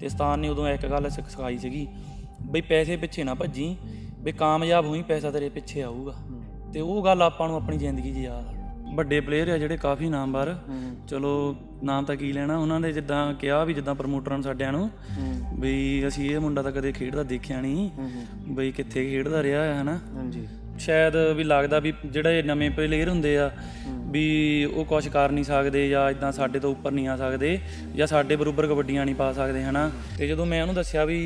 ਤੇ ਸਤਾਨ ਨੇ ਉਦੋਂ ਇੱਕ ਗੱਲ ਸਿਖਾਈ ਸੀਗੀ ਬਈ ਪੈਸੇ ਪਿੱਛੇ ਨਾ ਭੱਜੀ ਬਈ ਕਾਮਯਾਬ ਹੋਈ ਪੈਸਾ ਤੇਰੇ ਪਿੱਛੇ ਆਊਗਾ ਤੇ ਉਹ ਗੱਲ ਆਪਾਂ ਨੂੰ ਆਪਣੀ ਜ਼ਿੰਦਗੀ 'ਚ ਯਾਦ ਆ ਵੱਡੇ ਪਲੇਅਰ ਆ ਜਿਹੜੇ ਕਾਫੀ ਨਾਮਵਰ ਚਲੋ ਨਾਮ ਤਾਂ ਕੀ ਲੈਣਾ ਉਹਨਾਂ ਨੇ ਜਿੱਦਾਂ ਕਿਹਾ ਵੀ ਜਿੱਦਾਂ ਪ੍ਰਮੋਟਰਾਂ ਸਾਡਿਆਂ ਨੂੰ ਵੀ ਅਸੀਂ ਇਹ ਮੁੰਡਾ ਤਾਂ ਕਦੇ ਖੇਡਦਾ ਦੇਖਿਆ ਨਹੀਂ ਵੀ ਕਿੱਥੇ ਖੇਡਦਾ ਰਿਹਾ ਹੈ ਹਨਾ ਹਾਂਜੀ ਸ਼ਾਇਦ ਵੀ ਲੱਗਦਾ ਵੀ ਜਿਹੜੇ ਨਵੇਂ ਪਲੇਅਰ ਹੁੰਦੇ ਆ ਵੀ ਉਹ ਕੁਝ ਕਰ ਨਹੀਂ ਸਕਦੇ ਜਾਂ ਇਦਾਂ ਸਾਡੇ ਤੋਂ ਉੱਪਰ ਨਹੀਂ ਆ ਸਕਦੇ ਜਾਂ ਸਾਡੇ ਬਰੂਬਰ ਕਬੱਡੀਆਂ ਨਹੀਂ ਪਾ ਸਕਦੇ ਹਨਾ ਤੇ ਜਦੋਂ ਮੈਂ ਉਹਨੂੰ ਦੱਸਿਆ ਵੀ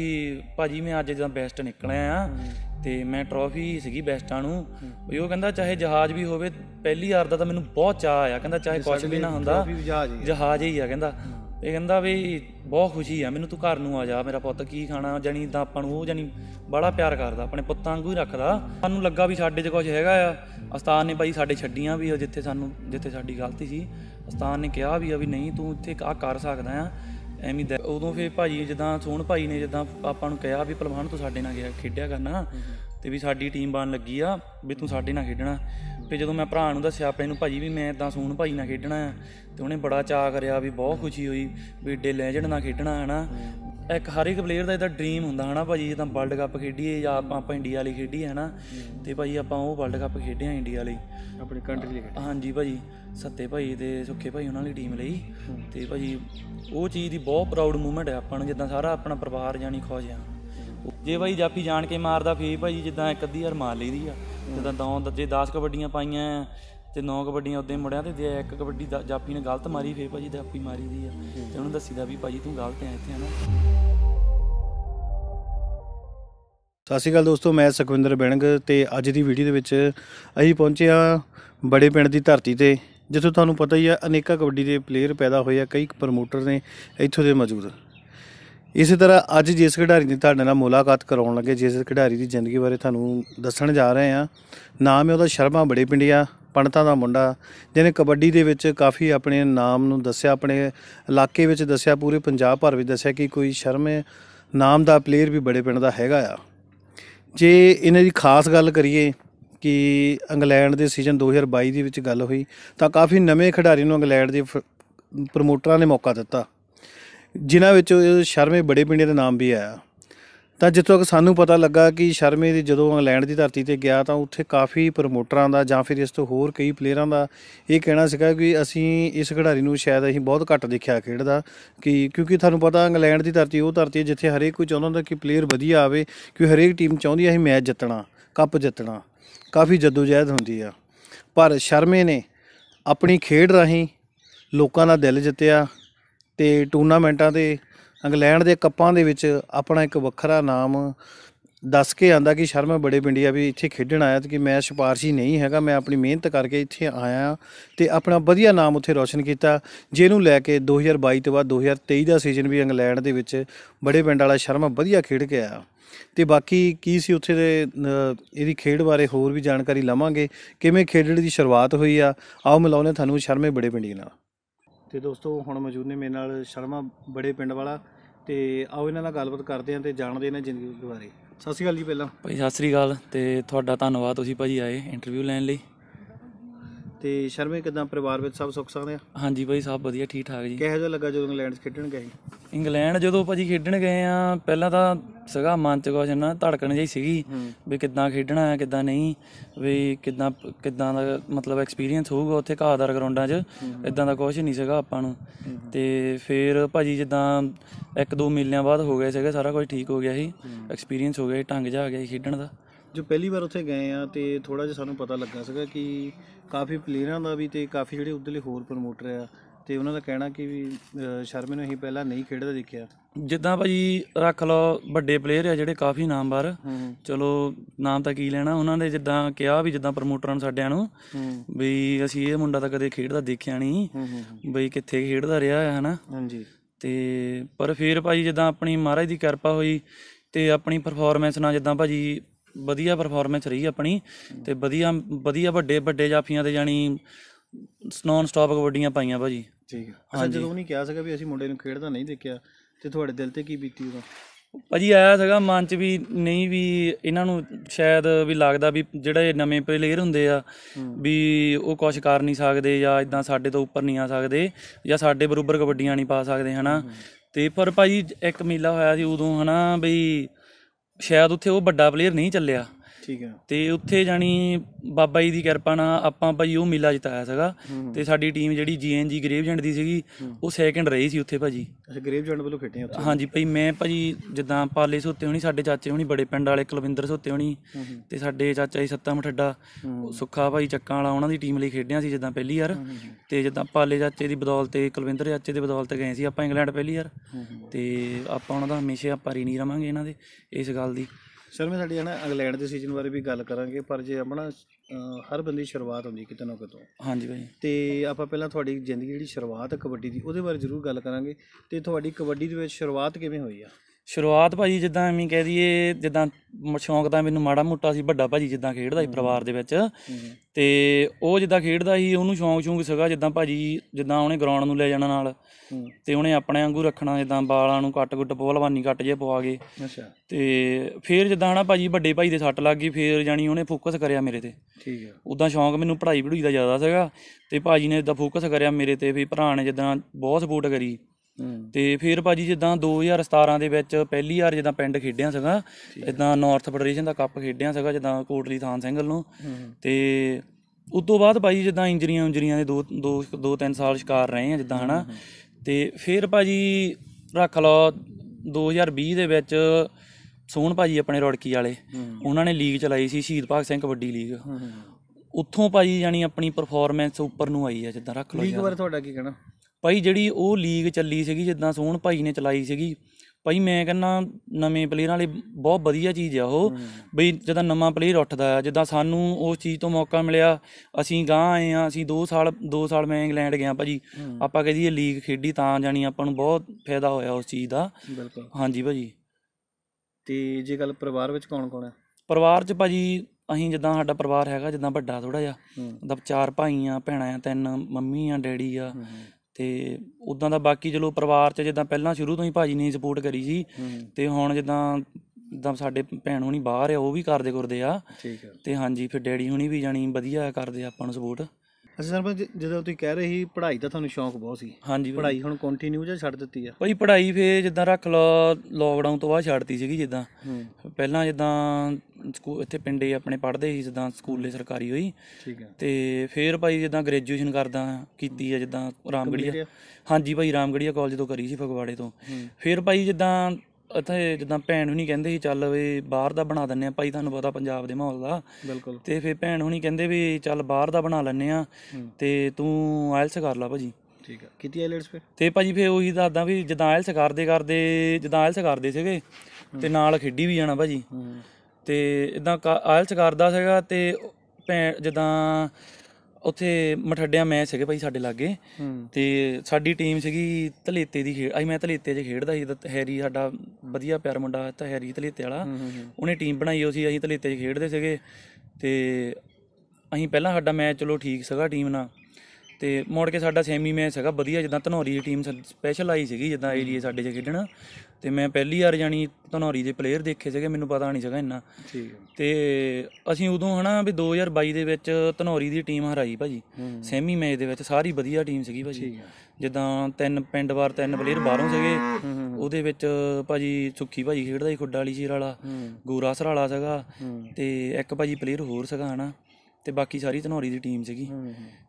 ਭਾਜੀ ਮੈਂ ਅੱਜ ਜਦੋਂ ਬੈਸਟ ਨਿਕਲਿਆ ਆ ਤੇ ਮੈਂ ਟਰੋਫੀ ਸੀਗੀ ਬੈਸਟਾਂ ਨੂੰ ਵੀ ਉਹ ਕਹਿੰਦਾ ਚਾਹੇ ਜਹਾਜ਼ ਵੀ ਹੋਵੇ ਪਹਿਲੀ ਯਾਰ ਦਾ ਤਾਂ ਮੈਨੂੰ ਬਹੁਤ ਚਾਹ ਆਇਆ ਕਹਿੰਦਾ ਚਾਹੇ ਕੁਝ ਵੀ ਨਾ ਹੁੰਦਾ ਜਹਾਜ਼ ਹੀ ਆ ਕਹਿੰਦਾ ਇਹ ਕਹਿੰਦਾ ਵੀ ਬਹੁਤ ਖੁਸ਼ੀ ਆ ਮੈਨੂੰ ਤੂੰ ਘਰ ਨੂੰ ਆ ਜਾ ਮੇਰਾ ਪੁੱਤ ਕੀ ਖਾਣਾ ਜਾਨੀ ਤਾਂ ਆਪਾਂ ਨੂੰ ਉਹ ਜਾਨੀ ਬੜਾ ਪਿਆਰ ਕਰਦਾ ਆਪਣੇ ਪੁੱਤਾਂ ਵਾਂਗੂ ਹੀ ਰੱਖਦਾ ਸਾਨੂੰ ਲੱਗਾ ਵੀ ਸਾਡੇ 'ਚ ਕੁਝ ਹੈਗਾ ਆ ਅਸਤਾਨ ਨੇ ਭਾਈ ਸਾਡੇ ਛੱਡੀਆਂ ਵੀ ਜਿੱਥੇ ਸਾਨੂੰ ਜਿੱਥੇ ਸਾਡੀ ਗਲਤੀ ਸੀ ਅਸਤਾਨ ਨੇ ਕਿਹਾ ਵੀ ਆ ਵੀ ਨਹੀਂ ਤੂੰ ਇੱਥੇ ਆ ਕਰ ਸਕਦਾ ਆ ਐਵੇਂ ਉਦੋਂ ਫੇ ਭਾਜੀ ਜਦਾਂ ਸੋਹਣ ਭਾਈ ਨੇ ਜਦਾਂ ਆਪਾਂ ਨੂੰ ਕਿਹਾ ਵੀ ਪਹਿਲਵਾਨ ਤੂੰ ਸਾਡੇ ਨਾਲ ਗਿਆ ਖੇਡਿਆ ਕਰਨਾ ਤੇ ਵੀ ਸਾਡੀ ਟੀਮ ਬਣ ਲੱਗੀ ਆ ਵੀ ਤੂੰ ਸਾਡੇ ਨਾਲ ਖੇਡਣਾ ਫਿਰ ਜਦੋਂ ਮੈਂ ਭਰਾ ਨੂੰ ਦੱਸਿਆ ਆਪਣੇ ਨੂੰ ਭਾਜੀ ਵੀ ਮੈਂ ਤਾਂ ਸੋਨ ਭਾਈ ਨਾਲ ਖੇਡਣਾ ਆ ਤੇ ਉਹਨੇ ਬੜਾ ਚਾਹ ਕਰਿਆ ਵੀ ਬਹੁਤ ਖੁਸ਼ੀ ਹੋਈ ਵੀ ਏਡੇ ਲੈਜੈਂਡ ਨਾਲ ਖੇਡਣਾ ਹਨਾ ਇੱਕ ਹਰ ਇੱਕ ਪਲੇਅਰ ਦਾ ਇਹਦਾ ਡ੍ਰੀਮ ਹੁੰਦਾ ਹਨਾ ਭਾਜੀ ਤਾਂ ਵਰਲਡ ਕੱਪ ਖੇਡੀਏ ਜਾਂ ਆਪਾਂ ਆਪਾਂ ਇੰਡੀਆ ਲਈ ਖੇਡੀਏ ਹਨਾ ਤੇ ਭਾਜੀ ਆਪਾਂ ਉਹ ਵਰਲਡ ਕੱਪ ਖੇਡਿਆ ਇੰਡੀਆ ਲਈ ਆਪਣੀ ਕੰਟਰੀ ਲਈ ਹਾਂਜੀ ਭਾਜੀ ਸੱਤੇ ਭਾਈ ਤੇ ਸੁੱਖੇ ਭਾਈ ਉਹਨਾਂ ਲਈ ਟੀਮ ਲਈ ਤੇ ਭਾਜੀ ਉਹ ਚੀਜ਼ ਦੀ ਬਹੁਤ ਪ੍ਰਾਊਡ ਮੂਮੈਂਟ ਹੈ ਆਪਾਂ ਨੂੰ ਜਿੱਦਾਂ ਸਾਰਾ ਆਪਣਾ ਪਰਿਵਾਰ ਜਾਨੀ ਖੋਜਿਆ ਜੇ ਭਾਈ ਜਾਫੀ ਜਾਣ ਕੇ ਮਾਰਦਾ ਫੇ ਭਾਈ ਜਿੱਦਾਂ ਇੱਕ ਅੱਧੀ ਯਾਰ ਮਾਰ ਲਈਦੀ ਆ ਜਿੱਦਾਂ ਦੋ ਜੇ 10 ਕਬੱਡੀਆਂ ਪਾਈਆਂ ਤੇ 9 ਕਬੱਡੀਆਂ ਉਦੋਂ ਮੁੜਿਆ ਤੇ ਜੇ ਇੱਕ ਕਬੱਡੀ ਜਾਫੀ ਨੇ ਗਲਤ ਮਾਰੀ ਫੇ ਭਾਜੀ ਆਪੀ ਮਾਰੀ ਦੀ ਆ ਤੇ ਉਹਨੂੰ ਦੱਸੀਦਾ ਵੀ ਭਾਜੀ ਤੂੰ ਗਲਤ ਐ ਇੱਥੇ ਹਨਾ ਸਤਿ ਸ਼੍ਰੀ ਅਕਾਲ ਦੋਸਤੋ ਮੈਂ ਸੁਖਵਿੰਦਰ ਬੈਣਗ ਤੇ ਅੱਜ ਦੀ ਵੀਡੀਓ ਦੇ ਵਿੱਚ ਅਸੀਂ ਪਹੁੰਚੇ ਆ ਬੜੇ ਪਿੰਡ ਦੀ ਧਰਤੀ ਤੇ ਜਿੱਥੋਂ ਤੁਹਾਨੂੰ ਪਤਾ ਹੀ ਆ ਅਨੇਕਾਂ ਕਬੱਡੀ ਦੇ ਪਲੇਅਰ ਪੈਦਾ ਹੋਏ ਆ ਕਈ ਪ੍ਰਮੋਟਰ ਨੇ ਇੱਥੋਂ ਦੇ ਮੌਜੂਦ ਇਸੇ ਤਰ੍ਹਾਂ ਅੱਜ ਜਿਸ ਖਿਡਾਰੀ ਦੀ ਤੁਹਾਡੇ ਨਾਲ ਮੁਲਾਕਾਤ ਕਰਾਉਣ ਲੱਗੇ ਜਿਸ ਖਿਡਾਰੀ ਦੀ ਜ਼ਿੰਦਗੀ ਬਾਰੇ ਤੁਹਾਨੂੰ ਦੱਸਣ ਜਾ ਰਹੇ ਆ ਨਾਮ ਹੈ ਉਹਦਾ ਸ਼ਰਮਾ ਬੜੇ ਪਿੰਡਿਆ ਪੰਡਤਾਂ ਦਾ ਮੁੰਡਾ ਜਿਹਨੇ ਕਬੱਡੀ ਦੇ ਵਿੱਚ ਕਾਫੀ ਆਪਣੇ ਨਾਮ ਨੂੰ ਦੱਸਿਆ ਆਪਣੇ ਇਲਾਕੇ ਵਿੱਚ ਦੱਸਿਆ ਪੂਰੇ ਪੰਜਾਬ ਭਰ ਵਿੱਚ ਦੱਸਿਆ ਕਿ ਕੋਈ ਸ਼ਰਮ ਨਾਮ ਦਾ ਪਲੇਅਰ ਵੀ ਬੜੇ ਪਿੰਡ ਦਾ ਹੈਗਾ ਆ ਜੇ ਇਹਨਾਂ ਦੀ ਖਾਸ ਗੱਲ ਕਰੀਏ ਕਿ ਇੰਗਲੈਂਡ ਦੇ ਸੀਜ਼ਨ 2022 ਦੇ ਵਿੱਚ ਗੱਲ ਹੋਈ ਤਾਂ ਕਾਫੀ ਨਵੇਂ ਖਿਡਾਰੀ ਨੂੰ ਇੰਗਲੈਂਡ ਦੇ ਪ੍ਰਮੋਟਰਾਂ ਨੇ ਮੌਕਾ ਦਿੱਤਾ ਜਿਨ੍ਹਾਂ ਵਿੱਚ ਸ਼ਰਮੇ ਬੜੇ ਪਿੰਡੇ ਦਾ ਨਾਮ ਵੀ ਆਇਆ ਤਾਂ ਜਿੱਥੋਂ ਤੱਕ ਸਾਨੂੰ ਪਤਾ ਲੱਗਾ ਕਿ ਸ਼ਰਮੇ ਦੀ ਜਦੋਂ ਇੰਗਲੈਂਡ ਦੀ ਧਰਤੀ ਤੇ ਗਿਆ ਤਾਂ ਉੱਥੇ ਕਾਫੀ ਪ੍ਰਮੋਟਰਾਂ ਦਾ ਜਾਂ ਫਿਰ ਇਸ ਤੋਂ ਹੋਰ ਕਈ ਪਲੇਅਰਾਂ ਦਾ ਇਹ ਕਹਿਣਾ ਸੀਗਾ ਕਿ ਅਸੀਂ ਇਸ ਖਿਡਾਰੀ ਨੂੰ ਸ਼ਾਇਦ ਅਸੀਂ ਬਹੁਤ ਘੱਟ ਦੇਖਿਆ ਖੇਡਦਾ ਕਿ ਕਿਉਂਕਿ ਤੁਹਾਨੂੰ ਪਤਾ ਇੰਗਲੈਂਡ ਦੀ ਧਰਤੀ ਉਹ ਧਰਤੀ ਹੈ ਜਿੱਥੇ ਹਰੇਕ ਕੋਈ ਚਾਹੁੰਦਾ ਹੁੰਦਾ ਕਿ ਪਲੇਅਰ ਵਧੀਆ ਆਵੇ ਕਿ ਹਰੇਕ ਟੀਮ ਚਾਹੁੰਦੀ ਹੈ ਅਸੀਂ ਮੈਚ ਜਿੱਤਣਾ ਕੱਪ ਜਿੱਤਣਾ ਕਾਫੀ ਜਦੋਜਹਿਦ ਹੁੰਦੀ ਆ ਪਰ ਸ਼ਰਮੇ ਨੇ ਆਪਣੀ ਖੇਡ ਰਾਹੀਂ ਲੋਕਾਂ ਦਾ ਦਿਲ ਜਿੱਤਿਆ ਤੇ ਟੂਰਨਾਮੈਂਟਾਂ ਦੇ ਇੰਗਲੈਂਡ ਦੇ ਕੱਪਾਂ ਦੇ ਵਿੱਚ ਆਪਣਾ ਇੱਕ ਵੱਖਰਾ ਨਾਮ ਦੱਸ ਕੇ ਆਂਦਾ ਕਿ ਸ਼ਰਮਾ ਬੜੇ ਪਿੰਡੀਆ ਵੀ ਇੱਥੇ ਖੇਡਣ ਆਇਆ ਤੇ ਕਿ ਮੈਂ ਸਿਫਾਰਸ਼ੀ ਨਹੀਂ ਹੈਗਾ ਮੈਂ ਆਪਣੀ ਮਿਹਨਤ ਕਰਕੇ ਇੱਥੇ ਆਇਆ ਤੇ ਆਪਣਾ ਵਧੀਆ ਨਾਮ ਉੱਥੇ ਰੌਸ਼ਨ ਕੀਤਾ ਜਿਹਨੂੰ ਲੈ ਕੇ 2022 ਤੋਂ ਬਾਅਦ 2023 ਦਾ ਸੀਜ਼ਨ ਵੀ ਇੰਗਲੈਂਡ ਦੇ ਵਿੱਚ ਬੜੇ ਪਿੰਡ ਵਾਲਾ ਸ਼ਰਮਾ ਵਧੀਆ ਖੇਡ ਕੇ ਆਇਆ ਤੇ ਬਾਕੀ ਕੀ ਸੀ ਉੱਥੇ ਦੇ ਇਹਦੀ ਖੇਡ ਬਾਰੇ ਹੋਰ ਵੀ ਜਾਣਕਾਰੀ ਲਵਾਂਗੇ ਕਿਵੇਂ ਖੇਡਣ ਦੀ ਸ਼ੁਰੂਆਤ ਹੋਈ ਆ ਆਓ ਮਿਲਾਉਨੇ ਤੁਹਾਨੂੰ ਸ਼ਰਮੇ ਬੜੇ ਪਿੰਡੀ ਨਾਲ ਤੇ ਦੋਸਤੋ ਹੁਣ ਮੌਜੂਦ ਨੇ ਮੇਰੇ ਨਾਲ ਸ਼ਰਮਾ ਬੜੇ ਪਿੰਡ ਵਾਲਾ ਤੇ ਆਓ ਇਹਨਾਂ ਨਾਲ ਗੱਲਬਾਤ ਕਰਦੇ ਆਂ ਤੇ ਜਾਣਦੇ ਇਹਨਾਂ ਜ਼ਿੰਦਗੀ ਬਾਰੇ ਸਤਿ ਸ਼੍ਰੀ ਅਕਾਲ ਜੀ ਪਹਿਲਾਂ ਭਾਈ ਸਤਿ ਸ੍ਰੀ ਅਕਾਲ ਤੇ ਤੁਹਾਡਾ ਧੰਨਵਾਦ ਤੁਸੀਂ ਭਾਜੀ ਆਏ ਇੰਟਰਵਿਊ ਲੈਣ ਲਈ ਤੇ ਸ਼ਰਮੇ ਕਿਦਾਂ ਪਰਿਵਾਰ ਵਿੱਚ ਸਭ ਸੁੱਖ ਸਕਦੇ ਆ ਹਾਂਜੀ ਬਾਈ ਸਭ ਵਧੀਆ ਠੀਕ ਠਾਕ ਜੀ ਕਿਹੋ ਜਿਹਾ ਲੱਗਾ ਜਦੋਂ ਇੰਗਲੈਂਡ ਖੇਡਣ ਗਏ ਇੰਗਲੈਂਡ ਜਦੋਂ ਭਾਜੀ ਖੇਡਣ ਗਏ ਆ ਪਹਿਲਾਂ ਤਾਂ ਸਗਾ ਮਨ 'ਚ ਕੁਝ ਨਾ ਧੜਕਣ ਜਿਹੀ ਸੀਗੀ ਵੀ ਕਿਦਾਂ ਖੇਡਣਾ ਹੈ ਕਿਦਾਂ ਨਹੀਂ ਵੀ ਕਿਦਾਂ ਕਿਦਾਂ ਦਾ ਮਤਲਬ ਐਕਸਪੀਰੀਅੰਸ ਹੋਊਗਾ ਉੱਥੇ ਘਾਹਦਾਰ ਗਰਾਊਂਡਾਂ 'ਚ ਇਦਾਂ ਦਾ ਕੁਝ ਨਹੀਂ ਸੀਗਾ ਆਪਾਂ ਨੂੰ ਤੇ ਫਿਰ ਭਾਜੀ ਜਿੱਦਾਂ ਇੱਕ ਦੋ ਮੀਲਿਆਂ ਬਾਅਦ ਹੋ ਗਏ ਸੀਗੇ ਸਾਰਾ ਕੁਝ ਠੀਕ ਹੋ ਗਿਆ ਸੀ ਐਕਸਪੀਰੀਅੰਸ ਹੋ ਗਿਆ ਢੰਗ ਜਾ ਆ ਗਿਆ ਖੇਡਣ ਦਾ ਜੋ ਪਹਿਲੀ ਵਾਰ ਉੱਥੇ ਗਏ ਆ ਤੇ ਥੋੜਾ ਜਿਹਾ ਸਾਨੂੰ ਪਤਾ ਲੱਗਾ ਸੀਗਾ ਕਿ ਕਾਫੀ ਪਲੇਅਰਾਂ ਦਾ ਵੀ ਤੇ ਕਾਫੀ ਜਿਹੜੇ ਉਧਰਲੇ ਹੋਰ ਪ੍ਰਮੋਟਰ ਆ ਤੇ ਉਹਨਾਂ ਦਾ ਕਹਿਣਾ ਕਿ ਵੀ ਸ਼ਰਮੇ ਨੂੰ ਅਸੀਂ ਪਹਿਲਾਂ ਨਹੀਂ ਖੇਡਦਾ ਦੇਖਿਆ ਜਿੱਦਾਂ ਭਾਜੀ ਰੱਖ ਲਓ ਵੱਡੇ ਪਲੇਅਰ ਆ ਜਿਹੜੇ ਕਾਫੀ ਨਾਮਵਰ ਚਲੋ ਨਾਮ ਤਾਂ ਕੀ ਲੈਣਾ ਉਹਨਾਂ ਨੇ ਜਿੱਦਾਂ ਕਿਹਾ ਵੀ ਜਿੱਦਾਂ ਪ੍ਰਮੋਟਰਾਂ ਨੂੰ ਸਾਡਿਆਂ ਨੂੰ ਵੀ ਅਸੀਂ ਇਹ ਮੁੰਡਾ ਤਾਂ ਕਦੇ ਖੇਡਦਾ ਦੇਖਿਆ ਨਹੀਂ ਵੀ ਕਿੱਥੇ ਖੇਡਦਾ ਰਿਹਾ ਹੈ ਹਨਾ ਹਾਂਜੀ ਤੇ ਪਰ ਫਿਰ ਭਾਜੀ ਜਿੱਦਾਂ ਆਪਣੀ ਮਹਾਰਾਜ ਦੀ ਕਿਰਪਾ ਹੋਈ ਤੇ ਆਪਣੀ ਪਰਫਾਰਮੈਂਸ ਨਾਲ ਜਿੱਦਾਂ ਭਾਜੀ ਵਧੀਆ ਪਰਫਾਰਮੈਂਸ ਰਹੀ ਆਪਣੀ ਤੇ ਵਧੀਆ ਵਧੀਆ ਵੱਡੇ ਵੱਡੇ ਜਾਫੀਆਂ ਤੇ ਜਾਨੀ ਨੌਨ ਸਟਾਪ ਕਬੱਡੀਆਂ ਪਾਈਆਂ ਭਾਜੀ ਠੀਕ ਹੈ ਅੱਛਾ ਜਦੋਂ ਨਹੀਂ ਕਿਹਾ ਸੀਗਾ ਵੀ ਅਸੀਂ ਮੁੰਡੇ ਨੂੰ ਖੇਡਦਾ ਨਹੀਂ ਦੇਖਿਆ ਤੇ ਤੁਹਾਡੇ ਦਿਲ ਤੇ ਕੀ ਬੀਤੀ ਉਦੋਂ ਭਾਜੀ ਆਇਆ ਸੀਗਾ ਮਨ ਚ ਵੀ ਨਹੀਂ ਵੀ ਇਹਨਾਂ ਨੂੰ ਸ਼ਾਇਦ ਵੀ ਲੱਗਦਾ ਵੀ ਜਿਹੜੇ ਨਵੇਂ ਪਲੇਅਰ ਹੁੰਦੇ ਆ ਵੀ ਉਹ ਕੁਛ ਕਰ ਨਹੀਂ ਸਕਦੇ ਜਾਂ ਇਦਾਂ ਸਾਡੇ ਤੋਂ ਉੱਪਰ ਨਹੀਂ ਆ ਸਕਦੇ ਜਾਂ ਸਾਡੇ ਬਰੂਬਰ ਕਬੱਡੀਆਂ ਨਹੀਂ ਪਾ ਸਕਦੇ ਹਨਾ ਤੇ ਪਰ ਭਾਜੀ ਇੱਕ ਮੇਲਾ ਹੋਇਆ ਸੀ ਉਦੋਂ ਹਨਾ ਬਈ ਸ਼ਾਇਦ ਉੱਥੇ ਉਹ ਵੱਡਾ ਪਲੇਅਰ ਨਹੀਂ ਚੱਲਿਆ ਠੀਕ ਹੈ ਤੇ ਉੱਥੇ ਜਾਣੀ ਬਾਬਾ ਜੀ ਦੀ ਕਿਰਪਾ ਨਾਲ ਆਪਾਂ ਭਾਈ ਉਹ ਮੇਲਾ ਜਿਤਾਇਆ ਸੀਗਾ ਤੇ ਸਾਡੀ ਟੀਮ ਜਿਹੜੀ ਜੀਐਨਜੀ ਗ੍ਰੇਵਜੈਂਟ ਦੀ ਸੀਗੀ ਉਹ ਸੈਕਿੰਡ ਰਹੀ ਸੀ ਉੱਥੇ ਭਾਜੀ ਅੱਛਾ ਗ੍ਰੇਵਜੈਂਟ ਵੱਲੋਂ ਖੇਡੇ ਉੱਥੇ ਹਾਂਜੀ ਭਾਈ ਮੈਂ ਭਾਜੀ ਜਿੱਦਾਂ ਪਾਲੇ ਸੋਤੇ ਹੁਣੀ ਸਾਡੇ ਚਾਚੇ ਹੁਣੀ ਬੜੇ ਪਿੰਡ ਵਾਲੇ ਕੁਲਵਿੰਦਰ ਸੋਤੇ ਹੁਣੀ ਤੇ ਸਾਡੇ ਚਾਚਾ ਜੀ ਸੱਤਾ ਮਠੱਡਾ ਸੁੱਖਾ ਭਾਈ ਚੱਕਾਂ ਵਾਲਾ ਉਹਨਾਂ ਦੀ ਟੀਮ ਲਈ ਖੇਡਿਆ ਸੀ ਜਿੱਦਾਂ ਪਹਿਲੀ ਯਾਰ ਤੇ ਜਿੱਦਾਂ ਪਾਲੇ ਚਾਚੇ ਦੀ ਬਦੌਲਤ ਤੇ ਕੁਲਵਿੰਦਰ ਚਾਚੇ ਦੀ ਬਦੌਲਤ ਗਏ ਸੀ ਆਪਾਂ ਇੰਗਲੈਂਡ ਪਹਿਲੀ ਯਾਰ ਤੇ ਆਪਾਂ ਉਹਨਾਂ ਦਾ ਹਮੇਸ਼ਾ ਆਪਾਂ ਰੀ ਨਹੀਂ ਰਵਾਂਗੇ ਇਹਨਾਂ ਦੇ ਇਸ ਗੱਲ ਦੀ ਸਰ ਮੈਂ ਸਾਡੀ ਨਾ ਇੰਗਲੈਂਡ ਦੇ ਸੀਜ਼ਨ ਬਾਰੇ ਵੀ ਗੱਲ ਕਰਾਂਗੇ ਪਰ ਜੇ ਆਪਣਾ ਹਰ ਬੰਦੀ ਸ਼ੁਰੂਆਤ ਹੁੰਦੀ ਕਿਤੇ ਨਾ ਕਿਤੋਂ ਹਾਂਜੀ ਭਾਈ ਤੇ ਆਪਾਂ ਪਹਿਲਾਂ ਤੁਹਾਡੀ ਜ਼ਿੰਦਗੀ ਜਿਹੜੀ ਸ਼ੁਰੂਆਤ ਕਬੱਡੀ ਦੀ ਉਹਦੇ ਬਾਰੇ ਜ਼ਰੂਰ ਗੱਲ ਕਰਾਂਗੇ ਤੇ ਤੁਹਾਡੀ ਕਬੱਡੀ ਦੇ ਵਿੱਚ ਸ਼ੁਰੂਆਤ ਕਿਵੇਂ ਹੋਈ ਆ ਸ਼ੁਰੂਆਤ ਭਾਜੀ ਜਿੱਦਾਂ ਐਵੇਂ ਕਹਿ ਦਈਏ ਜਿੱਦਾਂ ਸ਼ੌਂਕ ਤਾਂ ਮੈਨੂੰ ਮਾੜਾ ਮੋਟਾ ਸੀ ਵੱਡਾ ਭਾਜੀ ਜਿੱਦਾਂ ਖੇਡਦਾ ਸੀ ਪਰਿਵਾਰ ਦੇ ਵਿੱਚ ਤੇ ਉਹ ਜਿੱਦਾਂ ਖੇਡਦਾ ਸੀ ਉਹਨੂੰ ਸ਼ੌਂਕ ਸ਼ੌਂਕ ਸੀਗਾ ਜਿੱਦਾਂ ਭਾਜੀ ਜਿੱਦਾਂ ਉਹਨੇ ਗਰਾਊਂਡ ਨੂੰ ਲੈ ਜਾਣਾ ਨਾਲ ਤੇ ਉਹਨੇ ਆਪਣੇ ਵਾਂਗੂ ਰੱਖਣਾ ਜਿੱਦਾਂ ਬਾਲਾਂ ਨੂੰ ਕੱਟ ਗੁੱਟ ਪਹਿਲਵਾਨੀ ਕੱਟ ਜੇ ਪਵਾ ਕੇ ਅੱਛਾ ਤੇ ਫੇਰ ਜਿੱਦਾਂ ਹਨਾ ਭਾਜੀ ਵੱਡੇ ਭਾਈ ਦੇ ਸੱਟ ਲੱਗ ਗਈ ਫੇਰ ਜਾਨੀ ਉਹਨੇ ਫੋਕਸ ਕਰਿਆ ਮੇਰੇ ਤੇ ਠੀਕ ਆ ਉਦਾਂ ਸ਼ੌਂਕ ਮੈਨੂੰ ਪੜ੍ਹਾਈ ਪੜੂਈ ਦਾ ਜ਼ਿਆਦਾ ਸੀਗਾ ਤੇ ਭਾਜੀ ਨੇ ਇਦਾਂ ਫੋਕਸ ਕਰਿਆ ਮੇਰੇ ਤੇ ਵੀ ਭਰਾ ਨੇ ਜਿੱਦਾਂ ਬਹੁਤ ਸਪੋਰਟ ਕਰੀ ਤੇ ਫਿਰ ਭਾਜੀ ਜਿੱਦਾਂ 2017 ਦੇ ਵਿੱਚ ਪਹਿਲੀ ਵਾਰ ਜਿੱਦਾਂ ਪਿੰਡ ਖੇਡਿਆ ਸੀਗਾ ਇਦਾਂ ਨਾਰਥ ਫੈਡਰੇਸ਼ਨ ਦਾ ਕੱਪ ਖੇਡਿਆ ਸੀਗਾ ਜਿੱਦਾਂ ਕੋਟਲੀ ਥਾਨ ਸਿੰਘਲ ਨੂੰ ਤੇ ਉਸ ਤੋਂ ਬਾਅਦ ਭਾਜੀ ਜਿੱਦਾਂ ਇੰਜਰੀਆਂ ਇੰਜਰੀਆਂ ਦੇ 2 2 2 3 ਸਾਲ ਸ਼ਿਕਾਰ ਰਹੇ ਆ ਜਿੱਦਾਂ ਹਨਾ ਤੇ ਫਿਰ ਭਾਜੀ ਰੱਖ ਲਓ 2020 ਦੇ ਵਿੱਚ ਸੋਹਣ ਭਾਜੀ ਆਪਣੇ ਰੋੜਕੀ ਵਾਲੇ ਉਹਨਾਂ ਨੇ ਲੀਗ ਚਲਾਈ ਸੀ ਸ਼ਹੀਦ ਭਗਤ ਸਿੰਘ ਕਬੱਡੀ ਲੀਗ ਉੱਥੋਂ ਭਾਜੀ ਜਾਨੀ ਆਪਣੀ ਪਰਫਾਰਮੈਂਸ ਉੱਪਰ ਨੂੰ ਆਈ ਆ ਜਿੱਦਾਂ ਰੱਖ ਲਓ ਲੀਗ ਬਾਰੇ ਤੁਹਾਡਾ ਕੀ ਕਹਿਣਾ ਭਾਈ ਜਿਹੜੀ ਉਹ ਲੀਗ ਚੱਲੀ ਸੀਗੀ ਜਿੱਦਾਂ ਸੋਹਣ ਭਾਈ ਨੇ ਚਲਾਈ ਸੀਗੀ ਭਾਈ ਮੈਂ ਕਹਿੰਨਾ ਨਵੇਂ ਪਲੇਅਰਾਂ ਲਈ ਬਹੁਤ ਵਧੀਆ ਚੀਜ਼ ਆ ਉਹ ਬਈ ਜਦੋਂ ਨਵਾਂ ਪਲੇਅਰ ਉੱਠਦਾ ਆ ਜਿੱਦਾਂ ਸਾਨੂੰ ਉਸ ਚੀਜ਼ ਤੋਂ ਮੌਕਾ ਮਿਲਿਆ ਅਸੀਂ ਗਾਂ ਆਏ ਆ ਅਸੀਂ 2 ਸਾਲ 2 ਸਾਲ ਮੈਂ ਇੰਗਲੈਂਡ ਗਿਆ ਭਾਜੀ ਆਪਾਂ ਕਹਿੰਦੀ ਇਹ ਲੀਗ ਖੇਡੀ ਤਾਂ ਜਾਣੀ ਆਪਾਂ ਨੂੰ ਬਹੁਤ ਫਾਇਦਾ ਹੋਇਆ ਉਸ ਚੀਜ਼ ਦਾ ਬਿਲਕੁਲ ਹਾਂਜੀ ਭਾਜੀ ਤੇ ਜੇ ਗੱਲ ਪਰਿਵਾਰ ਵਿੱਚ ਕੌਣ ਕੌਣ ਆ ਪਰਿਵਾਰ 'ਚ ਭਾਜੀ ਅਸੀਂ ਜਿੱਦਾਂ ਸਾਡਾ ਪਰਿਵਾਰ ਹੈਗਾ ਜਿੱਦਾਂ ਵੱਡਾ ਥੋੜਾ ਜਿਹਾ ਦਾ ਚਾਰ ਭਾਈ ਆ ਭੈਣਾਂ ਆ ਤਿੰਨ ਮੰਮੀ ਆ ਡੈਡੀ ਆ ਤੇ ਉਦਾਂ ਦਾ ਬਾਕੀ ਚਲੋ ਪਰਿਵਾਰ 'ਚ ਜਿੱਦਾਂ ਪਹਿਲਾਂ ਸ਼ੁਰੂ ਤੋਂ ਹੀ ਭਾਜੀ ਨੇ ਸਪੋਰਟ ਕਰੀ ਸੀ ਤੇ ਹੁਣ ਜਿੱਦਾਂ ਜਿੱਦਾਂ ਸਾਡੇ ਭੈਣ ਹੁਣੀ ਬਾਹਰ ਆ ਉਹ ਵੀ ਕਰਦੇ ਕਰਦੇ ਆ ਠੀਕ ਹੈ ਤੇ ਹਾਂਜੀ ਫਿਰ ਡੈਡੀ ਹੁਣੀ ਵੀ ਜਾਣੀ ਵਧੀਆ ਕਰਦੇ ਆ ਆਪਾਂ ਨੂੰ ਸਪੋਰਟ ਅਸੀਂ ਸਰਪੰਚ ਜਦੋਂ ਤੁਸੀਂ ਕਹਿ ਰਹੇ ਸੀ ਪੜ੍ਹਾਈ ਦਾ ਤੁਹਾਨੂੰ ਸ਼ੌਂਕ ਬਹੁਤ ਸੀ ਹਾਂਜੀ ਪੜ੍ਹਾਈ ਹੁਣ ਕੰਟੀਨਿਊ ਜਾਂ ਛੱਡ ਦਿੱਤੀ ਆ ਭਾਈ ਪੜ੍ਹਾਈ ਫੇ ਜਿੱਦਾਂ ਰੱਖ ਲਾ ਲੋਕਡਾਊਨ ਤੋਂ ਬਾਅਦ ਛੱਡਤੀ ਸੀਗੀ ਜਿੱਦਾਂ ਪਹਿਲਾਂ ਜਿੱਦਾਂ ਸਕੂਲ ਇੱਥੇ ਪਿੰਡੇ ਆਪਣੇ ਪੜ੍ਹਦੇ ਸੀ ਜਿੱਦਾਂ ਸਕੂਲੇ ਸਰਕਾਰੀ ਹੋਈ ਠੀਕ ਆ ਤੇ ਫੇਰ ਭਾਈ ਜਿੱਦਾਂ ਗ੍ਰੈਜੂਏਸ਼ਨ ਕਰਦਾ ਕੀਤੀ ਆ ਜਿੱਦਾਂ ਰਾਮਗੜੀਆ ਹਾਂਜੀ ਭਾਈ ਰਾਮਗੜੀਆ ਕਾਲਜ ਤੋਂ ਕਰੀ ਸੀ ਫਗਵਾੜੇ ਤੋਂ ਫੇਰ ਭਾਈ ਜਿੱਦਾਂ ਇੱਥੇ ਜਿੱਦਾਂ ਭੈਣ ਹੁਣੀ ਕਹਿੰਦੇ ਸੀ ਚੱਲ ਵੇ ਬਾਹਰ ਦਾ ਬਣਾ ਦਿੰਨੇ ਆ ਭਾਈ ਤੁਹਾਨੂੰ ਪਤਾ ਪੰਜਾਬ ਦੇ ਮਾਹੌਲ ਦਾ ਬਿਲਕੁਲ ਤੇ ਫੇ ਭੈਣ ਹੁਣੀ ਕਹਿੰਦੇ ਵੀ ਚੱਲ ਬਾਹਰ ਦਾ ਬਣਾ ਲੈਨੇ ਆ ਤੇ ਤੂੰ ਆਇਲਸ ਕਰ ਲੈ ਭਾਜੀ ਠੀਕ ਆ ਕੀਤੀ ਆਇਲਸ ਫਿਰ ਤੇ ਭਾਜੀ ਫੇ ਉਹੀ ਦੱਸਦਾ ਵੀ ਜਦਾਂ ਆਇਲਸ ਕਰਦੇ ਕਰਦੇ ਜਦਾਂ ਆਇਲਸ ਕਰਦੇ ਸੀਗੇ ਤੇ ਨਾਲ ਖੇਡੀ ਵੀ ਜਾਣਾ ਭਾਜੀ ਤੇ ਇਦਾਂ ਆਇਲਸ ਕਰਦਾ ਸੀਗਾ ਤੇ ਭੈਣ ਜਦਾਂ ਉੱਥੇ ਮਠੱਡਿਆਂ ਮੈਂ ਸੀਗੇ ਭਾਈ ਸਾਡੇ ਲਾਗੇ ਤੇ ਸਾਡੀ ਟੀਮ ਸੀਗੀ ਧਲੇਤੇ ਦੀ ਖੇਡ ਆਈ ਮੈਂ ਧਲੇਤੇ 'ਚ ਖੇਡਦਾ ਸੀ ਤਾਂ ਹੈਰੀ ਸਾਡਾ ਵਧੀਆ ਪਿਆਰ ਮੁੰਡਾ ਤਾਂ ਹੈਰੀ ਧਲੇਤੇ ਵਾਲਾ ਉਹਨੇ ਟੀਮ ਬਣਾਈ ਹੋਈ ਸੀ ਅਸੀਂ ਧਲੇਤੇ 'ਚ ਖੇਡਦੇ ਸੀਗੇ ਤੇ ਅਸੀਂ ਪਹਿਲਾਂ ਸਾਡਾ ਮੈਚ ਚਲੋ ਠੀਕ ਸੀਗਾ ਟੀਮ ਨਾਲ ਤੇ ਮੋੜ ਕੇ ਸਾਡਾ ਸੈਮੀ ਮੈਚ ਸੀਗਾ ਵਧੀਆ ਜਿੱਦਾਂ ਧਨੌਰੀ ਦੀ ਟੀਮ ਸਪੈਸ਼ਲ ਆਈ ਸੀਗੀ ਜਿੱਦਾਂ ਏਰੀਆ ਸਾਡੇ 'ਚ ਖੇਡਣਾ ਤੇ ਮੈਂ ਪਹਿਲੀ ਵਾਰ ਜਾਨੀ ਧਨੌਰੀ ਦੇ ਪਲੇਅਰ ਦੇਖੇ ਸੀਗੇ ਮੈਨੂੰ ਪਤਾ ਨਹੀਂ ਸੀਗਾ ਇੰਨਾ ਠੀਕ ਹੈ ਤੇ ਅਸੀਂ ਉਦੋਂ ਹਨਾ ਵੀ 2022 ਦੇ ਵਿੱਚ ਧਨੌਰੀ ਦੀ ਟੀਮ ਹਰਾਈ ਭਾਜੀ ਸੈਮੀ ਮੈਚ ਦੇ ਵਿੱਚ ਸਾਰੀ ਵਧੀਆ ਟੀਮ ਸੀਗੀ ਭਾਜੀ ਜਿੱਦਾਂ ਤਿੰਨ ਪਿੰਡ ਵਾਰ ਤਿੰਨ ਪਲੇਅਰ ਬਾਹਰੋਂ ਸੀਗੇ ਉਹਦੇ ਵਿੱਚ ਭਾਜੀ ਸੁੱਖੀ ਭਾਜੀ ਖੇਡਦਾ ਸੀ ਖੁੱਡਾ ਵਾਲੀ ਜੀਰ ਵਾਲਾ ਗੋਰਾ ਸਰਾਲਾ ਸੀਗਾ ਤੇ ਇੱਕ ਭਾਜੀ ਪਲੇਅਰ ਹੋਰ ਸੀਗਾ ਹਨਾ ਤੇ ਬਾਕੀ ਸਾਰੀ ਧਨੌਰੀ ਦੀ ਟੀਮ ਸੀਗੀ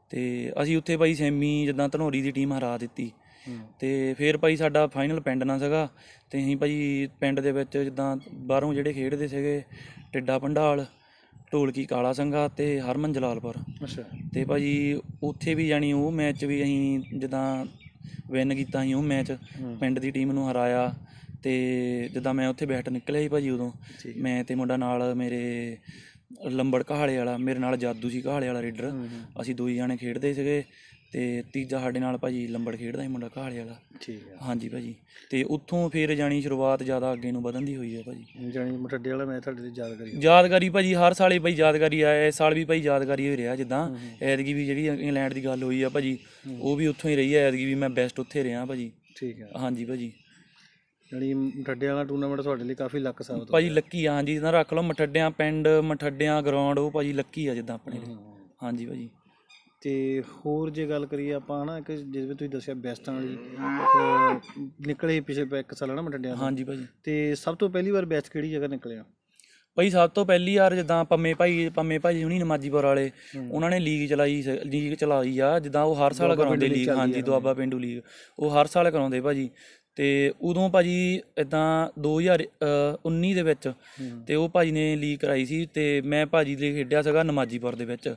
ਤੇ ਅਸੀਂ ਉੱਥੇ ਭਾਈ ਸੈਮੀ ਜਿੱਦਾਂ ਧਨੌਰੀ ਦੀ ਟੀਮ ਹਰਾ ਦਿੱਤੀ ਤੇ ਫਿਰ ਭਾਈ ਸਾਡਾ ਫਾਈਨਲ ਪਿੰਡ ਨਾਲ ਸੀਗਾ ਤੇ ਅਸੀਂ ਭਾਈ ਪਿੰਡ ਦੇ ਵਿੱਚ ਜਿੱਦਾਂ ਬਾਹਰੋਂ ਜਿਹੜੇ ਖੇਡਦੇ ਸੀਗੇ ਟਿੱਡਾ ਪੰਡਾਲ ਢੋਲਕੀ ਕਾਲਾ ਸੰਗਾ ਤੇ ਹਰਮਨ ਜਲਾਲਪੁਰ ਅੱਛਾ ਤੇ ਭਾਜੀ ਉੱਥੇ ਵੀ ਜਾਨੀ ਉਹ ਮੈਚ ਵੀ ਅਸੀਂ ਜਿੱਦਾਂ ਵਿਨ ਕੀਤਾ ਸੀ ਉਹ ਮੈਚ ਪਿੰਡ ਦੀ ਟੀਮ ਨੂੰ ਹਰਾਇਆ ਤੇ ਜਿੱਦਾਂ ਮੈਂ ਉੱਥੇ ਬੈਠ ਨਿਕਲਿਆ ਸੀ ਭਾਜੀ ਉਦੋਂ ਮੈਂ ਤੇ ਮੁੰਡਾ ਨਾਲ ਮੇਰੇ ਲੰਬੜ ਕਹਾਲੇ ਵਾਲਾ ਮੇਰੇ ਨਾਲ ਜਾਦੂ ਸੀ ਕਹਾਲੇ ਵਾਲਾ ਰੇਡਰ ਅਸੀਂ ਦੋ ਜਾਣੇ ਖੇਡਦੇ ਸੀਗੇ ਤੇ ਤੀਜਾ ਸਾਡੇ ਨਾਲ ਭਾਜੀ ਲੰਬੜ ਖੇਡਦਾ ਸੀ ਮੁੰਡਾ ਘਾਲੇ ਵਾਲਾ ਠੀਕ ਆ ਹਾਂਜੀ ਭਾਜੀ ਤੇ ਉੱਥੋਂ ਫਿਰ ਜਾਣੀ ਸ਼ੁਰੂਆਤ ਜ਼ਿਆਦਾ ਅੱਗੇ ਨੂੰ ਵਧਣ ਦੀ ਹੋਈ ਹੈ ਭਾਜੀ ਜਾਣੀ ਮਟੱਡੇ ਵਾਲਾ ਮੈਂ ਤੁਹਾਡੇ ਤੇ ਯਾਦਗਾਰੀ ਯਾਦਗਾਰੀ ਭਾਜੀ ਹਰ ਸਾਲੇ ਭਾਈ ਯਾਦਗਾਰੀ ਆਇਆ ਇਸ ਸਾਲ ਵੀ ਭਾਈ ਯਾਦਗਾਰੀ ਹੋ ਰਿਹਾ ਜਿੱਦਾਂ ਐਤਕੀ ਵੀ ਜਿਹੜੀ ਇੰਗਲੈਂਡ ਦੀ ਗੱਲ ਹੋਈ ਆ ਭਾਜੀ ਉਹ ਵੀ ਉੱਥੋਂ ਹੀ ਰਹੀ ਹੈ ਐਤਕੀ ਵੀ ਮੈਂ ਬੈਸਟ ਉੱਥੇ ਰਿਹਾ ਭਾਜੀ ਠੀਕ ਆ ਹਾਂਜੀ ਭਾਜੀ ਜਿਹੜੀ ਮਠੱਡੇ ਵਾਲਾ ਟੂਰਨਾਮੈਂਟ ਤੁਹਾਡੇ ਲਈ ਕਾਫੀ ਲੱਕ ਸਾਬਤ ਭਾਜੀ ਲੱਕੀ ਆ ਹਾਂਜੀ ਜਿੱਦਾਂ ਰੱਖ ਲਓ ਮਠੱਡਿਆਂ ਪਿੰਡ ਮਠੱਡਿਆਂ ਗਰਾਊਂਡ ਉਹ ਭਾਜੀ ਲੱਕੀ ਆ ਜਿੱਦਾਂ ਆਪਣੇ ਲਈ ਹਾਂਜੀ ਭਾਜੀ ਤੇ ਹੋਰ ਜੇ ਗੱਲ ਕਰੀਏ ਆਪਾਂ ਹਨਾ ਕਿ ਜਿਵੇਂ ਤੁਸੀਂ ਦੱਸਿਆ ਬੈਸਟਾਂ ਵਾਲੀ ਨਿਕਲੇ ਪਿਛੇ ਪੈ ਇੱਕ ਸਾਲ ਹਨਾ ਨਾ ਹਾਂਜੀ ਭਾਜੀ ਤੇ ਸਭ ਤੋਂ ਪਹਿਲੀ ਵਾਰ ਬੈਸਟ ਕਿਹੜੀ ਜਗ੍ਹਾ ਨਿਕਲਿਆ ਭਾਈ ਸਭ ਤੋਂ ਪਹਿਲੀ ਵਾਰ ਜਦਾਂ ਪੰਮੇ ਭਾਈ ਪੰਮੇ ਭਾਈ ਹੁਣੀ ਨਮਾਜੀਪੁਰ ਵਾਲੇ ਉਹਨਾਂ ਨੇ ਲੀਗ ਚਲਾਈ ਲੀਗ ਚਲਾਈ ਆ ਜਿੱਦਾਂ ਉਹ ਹਰ ਸਾਲ ਕਰਾਉਂਦੇ ਲੀਗ ਹਾਂਜੀ ਦੁਆਬਾ ਪਿੰਡੂ ਲੀਗ ਉਹ ਹਰ ਸਾਲ ਕਰਾਉਂਦੇ ਭਾਜੀ ਤੇ ਉਦੋਂ ਭਾਜੀ ਇਦਾਂ 2019 ਦੇ ਵਿੱਚ ਤੇ ਉਹ ਭਾਜੀ ਨੇ ਲੀਗ ਕਰਾਈ ਸੀ ਤੇ ਮੈਂ ਭਾਜੀ ਦੇ ਖੇਡਿਆ ਸੀਗਾ ਨਮਾਜੀਪੁਰ ਦੇ ਵਿੱਚ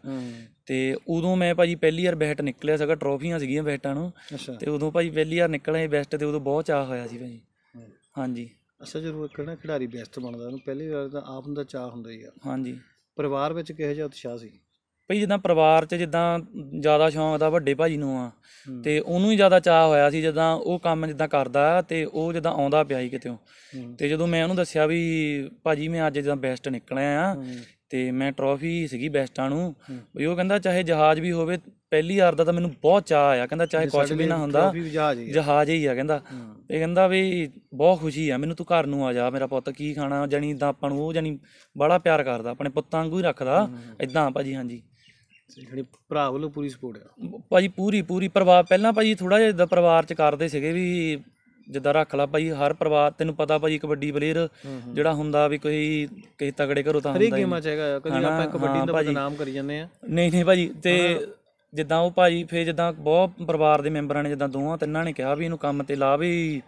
ਤੇ ਉਦੋਂ ਮੈਂ ਭਾਜੀ ਪਹਿਲੀ ਵਾਰ ਬੈਟ ਨਿਕਲਿਆ ਸੀਗਾ ਟਰੋਫੀਆਂ ਸੀਗੀਆਂ ਬੈਟਾਂ ਨੂੰ ਤੇ ਉਦੋਂ ਭਾਜੀ ਪਹਿਲੀ ਵਾਰ ਨਿਕਲਿਆ ਇਹ ਬੈਸਟ ਤੇ ਉਦੋਂ ਬਹੁਤ ਚਾਹ ਹੋਇਆ ਸੀ ਭਾਜੀ ਹਾਂਜੀ ਅੱਛਾ ਜਰੂਰ ਕਿਹੜਾ ਖਿਡਾਰੀ ਬੈਸਟ ਬਣਦਾ ਉਹਨੂੰ ਪਹਿਲੀ ਵਾਰ ਤਾਂ ਆਪ ਹੁੰਦਾ ਚਾਹ ਹੁੰਦਾ ਹੀ ਆ ਹਾਂਜੀ ਪਰਿਵਾਰ ਵਿੱਚ ਕਿਹੋ ਜਿਹਾ ਉਤਸ਼ਾਹ ਸੀ ਭਈ ਜਿੱਦਾਂ ਪਰਿਵਾਰ 'ਚ ਜਿੱਦਾਂ ਜ਼ਿਆਦਾ ਸ਼ੌਂਕ ਦਾ ਵੱਡੇ ਭਾਜੀ ਨੂੰ ਆ ਤੇ ਉਹਨੂੰ ਹੀ ਜ਼ਿਆਦਾ ਚਾਹ ਹੋਇਆ ਸੀ ਜਦੋਂ ਉਹ ਕੰਮ ਜਿੱਦਾਂ ਕਰਦਾ ਤੇ ਉਹ ਜਿੱਦਾਂ ਆਉਂਦਾ ਪਿਆ ਹੀ ਕਿਤੇ ਤੇ ਜਦੋਂ ਮੈਂ ਉਹਨੂੰ ਦੱਸਿਆ ਵੀ ਭਾਜੀ ਮੈਂ ਅੱਜ ਜਿੱਦਾਂ ਬੈਸਟ ਨਿਕਲਿਆ ਆ ਤੇ ਮੈਂ ਟਰੋਫੀ ਸੀਗੀ ਬੈਸਟਾਂ ਨੂੰ ਬਈ ਉਹ ਕਹਿੰਦਾ ਚਾਹੇ ਜਹਾਜ਼ ਵੀ ਹੋਵੇ ਪਹਿਲੀ ਵਾਰ ਦਾ ਤਾਂ ਮੈਨੂੰ ਬਹੁਤ ਚਾਹ ਆਇਆ ਕਹਿੰਦਾ ਚਾਹੇ ਕੁਝ ਵੀ ਨਾ ਹੁੰਦਾ ਜਹਾਜ਼ ਹੀ ਆ ਕਹਿੰਦਾ ਇਹ ਕਹਿੰਦਾ ਵੀ ਬਹੁਤ ਖੁਸ਼ੀ ਆ ਮੈਨੂੰ ਤੂੰ ਘਰ ਨੂੰ ਆ ਜਾ ਮੇਰਾ ਪੁੱਤ ਕੀ ਖਾਣਾ ਜਾਨੀ ਦਾ ਆਪਾਂ ਨੂੰ ਉਹ ਜਾਨੀ ਬੜਾ ਪਿਆਰ ਕਰਦਾ ਆਪਣੇ ਪੁੱਤਾਂ ਵਾਂਗੂ ਹੀ ਰੱਖਦਾ ਇਦਾਂ ਭਾਜੀ ਹਾਂਜੀ ਜਿਹੜੇ ਭਰਾ ਵੱਲੋਂ ਪੂਰੀ ਸਪੋਰਟ ਆ ਭਾਜੀ ਪੂਰੀ ਪੂਰੀ ਪਰਿਵਾਰ ਪਹਿਲਾਂ ਭਾਜੀ ਥੋੜਾ ਜਿਹਾ ਪਰਿਵਾਰ ਚ ਕਰਦੇ ਸੀਗੇ ਵੀ ਜਿੱਦਾਂ ਰੱਖ ਲਾ ਭਾਈ ਹਰ ਪਰਿਵਾਰ ਤੈਨੂੰ ਪਤਾ ਭਾਈ ਕਬੱਡੀ ਪਲੇਅਰ ਜਿਹੜਾ ਹੁੰਦਾ ਵੀ ਕੋਈ ਕਿਸੇ ਤਗੜੇ ਘਰੋਂ ਤਾਂ ਹੁੰਦਾ ਹੀ ਹਰੇਕ ਗੇਮਾਂ ਚ ਹੈਗਾ ਕਦੀ ਆਪਾਂ ਕਬੱਡੀ ਦਾ ਬਦਨਾਮ ਕਰੀ ਜਾਂਦੇ ਆ ਨਹੀਂ ਨਹੀਂ ਭਾਜੀ ਤੇ ਜਿੱਦਾਂ ਉਹ ਭਾਜੀ ਫੇ ਜਿੱਦਾਂ ਬਹੁਤ ਪਰਿਵਾਰ ਦੇ ਮੈਂਬਰਾਂ ਨੇ ਜਿੱਦਾਂ ਦੋਵਾਂ ਤਿੰਨਾਂ ਨੇ ਕਿਹਾ ਵੀ ਇਹਨੂੰ ਕੰਮ ਤੇ ਲਾ ਵੀ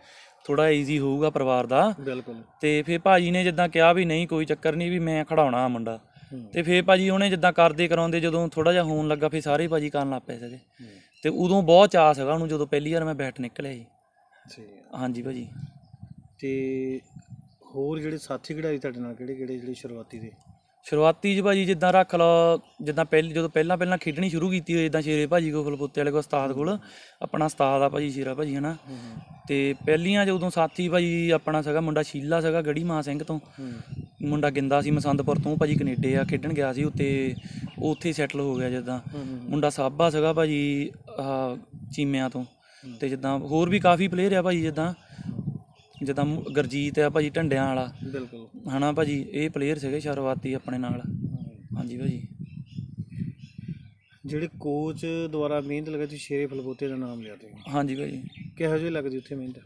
ਥੋੜਾ ਈਜ਼ੀ ਹੋਊਗਾ ਪਰਿਵਾਰ ਦਾ ਬਿਲਕੁਲ ਤੇ ਫੇ ਭਾਜੀ ਨੇ ਜਿੱਦਾਂ ਕਿਹਾ ਵੀ ਨਹੀਂ ਕੋਈ ਚੱਕਰ ਨਹੀਂ ਵੀ ਮੈਂ ਖੜਾਉਣਾ ਆ ਮੁੰਡਾ ਤੇ ਫੇ ਭਾਜੀ ਉਹਨੇ ਜਿੱਦਾਂ ਕਰਦੇ ਕਰਾਉਂਦੇ ਜਦੋਂ ਥੋੜਾ ਜਿਹਾ ਹੋਣ ਲੱਗਾ ਫੇ ਸਾਰੇ ਭਾਜੀ ਕਰਨ ਲੱਪੇ ਪਏ ਤੇ ਉਦੋਂ ਬਹੁਤ ਚਾਹ ਸੀਗਾ ਉਹਨੂੰ ਜਦੋਂ ਪਹਿਲੀ ਵਾਰ ਮੈਂ ਬੈਠ ਨਿਕਲਿਆ ਜੀ ਹਾਂਜੀ ਭਾਜੀ ਤੇ ਹੋਰ ਜਿਹੜੇ ਸਾਥੀ ਖਿਡਾਰੀ ਤੁਹਾਡੇ ਨਾਲ ਕਿਹੜੇ ਕਿਹੜੇ ਜਿਹੜੇ ਸ਼ੁਰੂਆਤੀ ਦੇ ਸ਼ੁਰੂਆਤੀ ਜੀ ਭਾਜੀ ਜਿੱਦਾਂ ਰੱਖ ਲਓ ਜਿੱਦਾਂ ਪਹਿਲੀ ਜਦੋਂ ਪਹਿਲਾਂ ਪਹਿਲਾਂ ਖੇਡਣੀ ਸ਼ੁਰੂ ਕੀਤੀ ਹੋਈ ਜਿੱਦਾਂ ਸ਼ੇਰੇ ਭਾਜੀ ਕੋਲ ਫਲਪੁੱਤੇ ਵਾਲੇ ਕੋਲ ਉਸਤਾਦ ਕੋਲ ਆਪਣਾ ਉਸਤਾਦ ਆ ਭਾਜੀ ਸ਼ੇਰਾ ਭਾਜੀ ਹਨਾ ਤੇ ਪਹਿਲੀਆਂ ਜਦੋਂ ਸਾਥੀ ਭਾਜੀ ਆਪਣਾ ਸਗਾ ਮੁੰਡਾ ਸ਼ੀਲਾ ਸਗਾ ਗੜੀ ਮਾਂ ਸਿੰਘ ਤੋਂ ਮੁੰਡਾ ਗਿੰਦਾ ਸੀ ਮਸੰਦਪੁਰ ਤੋਂ ਭਾਜੀ ਕੈਨੇਡਾ ਆ ਖੇਡਣ ਗਿਆ ਸੀ ਉੱਤੇ ਉੱਥੇ ਸੈਟਲ ਹੋ ਗਿਆ ਜਿੱਦਾਂ ਮੁੰਡਾ ਸਾਬਾ ਸਗਾ ਭਾਜੀ ਚੀਮਿਆਂ ਤੋਂ ਤੇ ਜਿੱਦਾਂ ਹੋਰ ਵੀ ਕਾਫੀ ਪਲੇਅਰ ਆ ਭਾਜੀ ਜਿੱਦਾਂ ਜਿੱਦਾਂ ਗਰਜੀਤ ਆ ਭਾਜੀ ਢੰਡਿਆਂ ਵਾਲਾ ਬਿਲਕੁਲ ਹਨਾ ਭਾਜੀ ਇਹ ਪਲੇਅਰ ਸੀਗੇ ਸ਼ੁਰੂਆਤੀ ਆਪਣੇ ਨਾਲ ਹਾਂਜੀ ਭਾਜੀ ਜਿਹੜੇ ਕੋਚ ਦੁਆਰਾ ਮਿਹਨਤ ਲਗਾਈ ਤੁਸੀਂ ਸ਼ੇਰੇ ਫਲਬੋਤੇ ਦਾ ਨਾਮ ਲਿਆ ਤੁਸੀਂ ਹਾਂਜੀ ਭਾਜੀ ਕਿਹੋ ਜਿਹੀ ਲੱਗਦੀ ਉੱਥੇ ਮਿਹਨਤ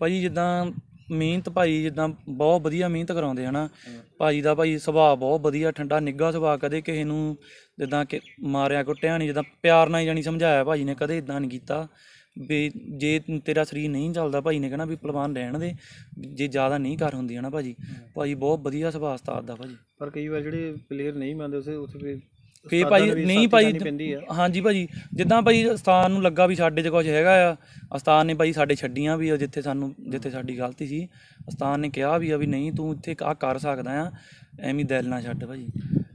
ਭਾਜੀ ਜਿੱਦਾਂ ਮਿਹਨਤ ਭਾਈ ਜਿੱਦਾਂ ਬਹੁਤ ਵਧੀਆ ਮਿਹਨਤ ਕਰਾਉਂਦੇ ਹਨਾ ਭਾਜੀ ਦਾ ਭਾਈ ਸੁਭਾਅ ਬਹੁਤ ਵਧੀਆ ਠੰਡਾ ਨਿੱਗਾ ਸੁਭਾਅ ਕਦੇ ਕਿਸੇ ਨੂੰ ਜਿੱਦਾਂ ਕਿ ਮਾਰਿਆ ਕੁੱਟਿਆ ਨਹੀਂ ਜਿੱਦਾਂ ਪਿਆਰ ਨਾਲ ਹੀ ਜਾਨੀ ਸਮਝਾਇਆ ਭਾਜੀ ਨੇ ਕਦੇ ਇਦਾਂ ਨਹੀਂ ਕੀਤਾ ਵੀ ਜੇ ਤੇਰਾ ਸਰੀਰ ਨਹੀਂ ਚੱਲਦਾ ਭਾਈ ਨੇ ਕਹਣਾ ਵੀ ਪਹਿਲਵਾਨ ਰਹਿਣ ਦੇ ਜੇ ਜ਼ਿਆਦਾ ਨਹੀਂ ਕਰ ਹੁੰਦੀ ਹਨਾ ਭਾਜੀ ਭਾਜੀ ਬਹੁਤ ਵਧੀਆ ਸੁਭਾਅ ਉਸਤਾਦ ਦਾ ਭਾਜੀ ਪਰ ਕਈ ਵਾਰ ਜਿਹੜੇ ਪਲੇਅਰ ਨਹੀਂ ਮੰਨਦੇ ਉਸੇ ਉੱਥੇ ਵੀ ਫੇ ਭਾਈ ਨਹੀਂ ਭਾਈ ਹਾਂਜੀ ਭਾਜੀ ਜਿੱਦਾਂ ਭਾਈ ਅਸਤਾਨ ਨੂੰ ਲੱਗਾ ਵੀ ਸਾਡੇ 'ਚ ਕੁਝ ਹੈਗਾ ਆ ਅਸਤਾਨ ਨੇ ਭਾਈ ਸਾਡੇ ਛੱਡੀਆਂ ਵੀ ਜਿੱਥੇ ਸਾਨੂੰ ਜਿੱਥੇ ਸਾਡੀ ਗਲਤੀ ਸੀ ਅਸਤਾਨ ਨੇ ਕਿਹਾ ਵੀ ਆ ਵੀ ਨਹੀਂ ਤੂੰ ਇੱਥੇ ਆ ਕਰ ਸਕਦਾ ਆ ਐਵੇਂ ਦਿਲ ਨਾ ਛੱਡ ਭਾਜੀ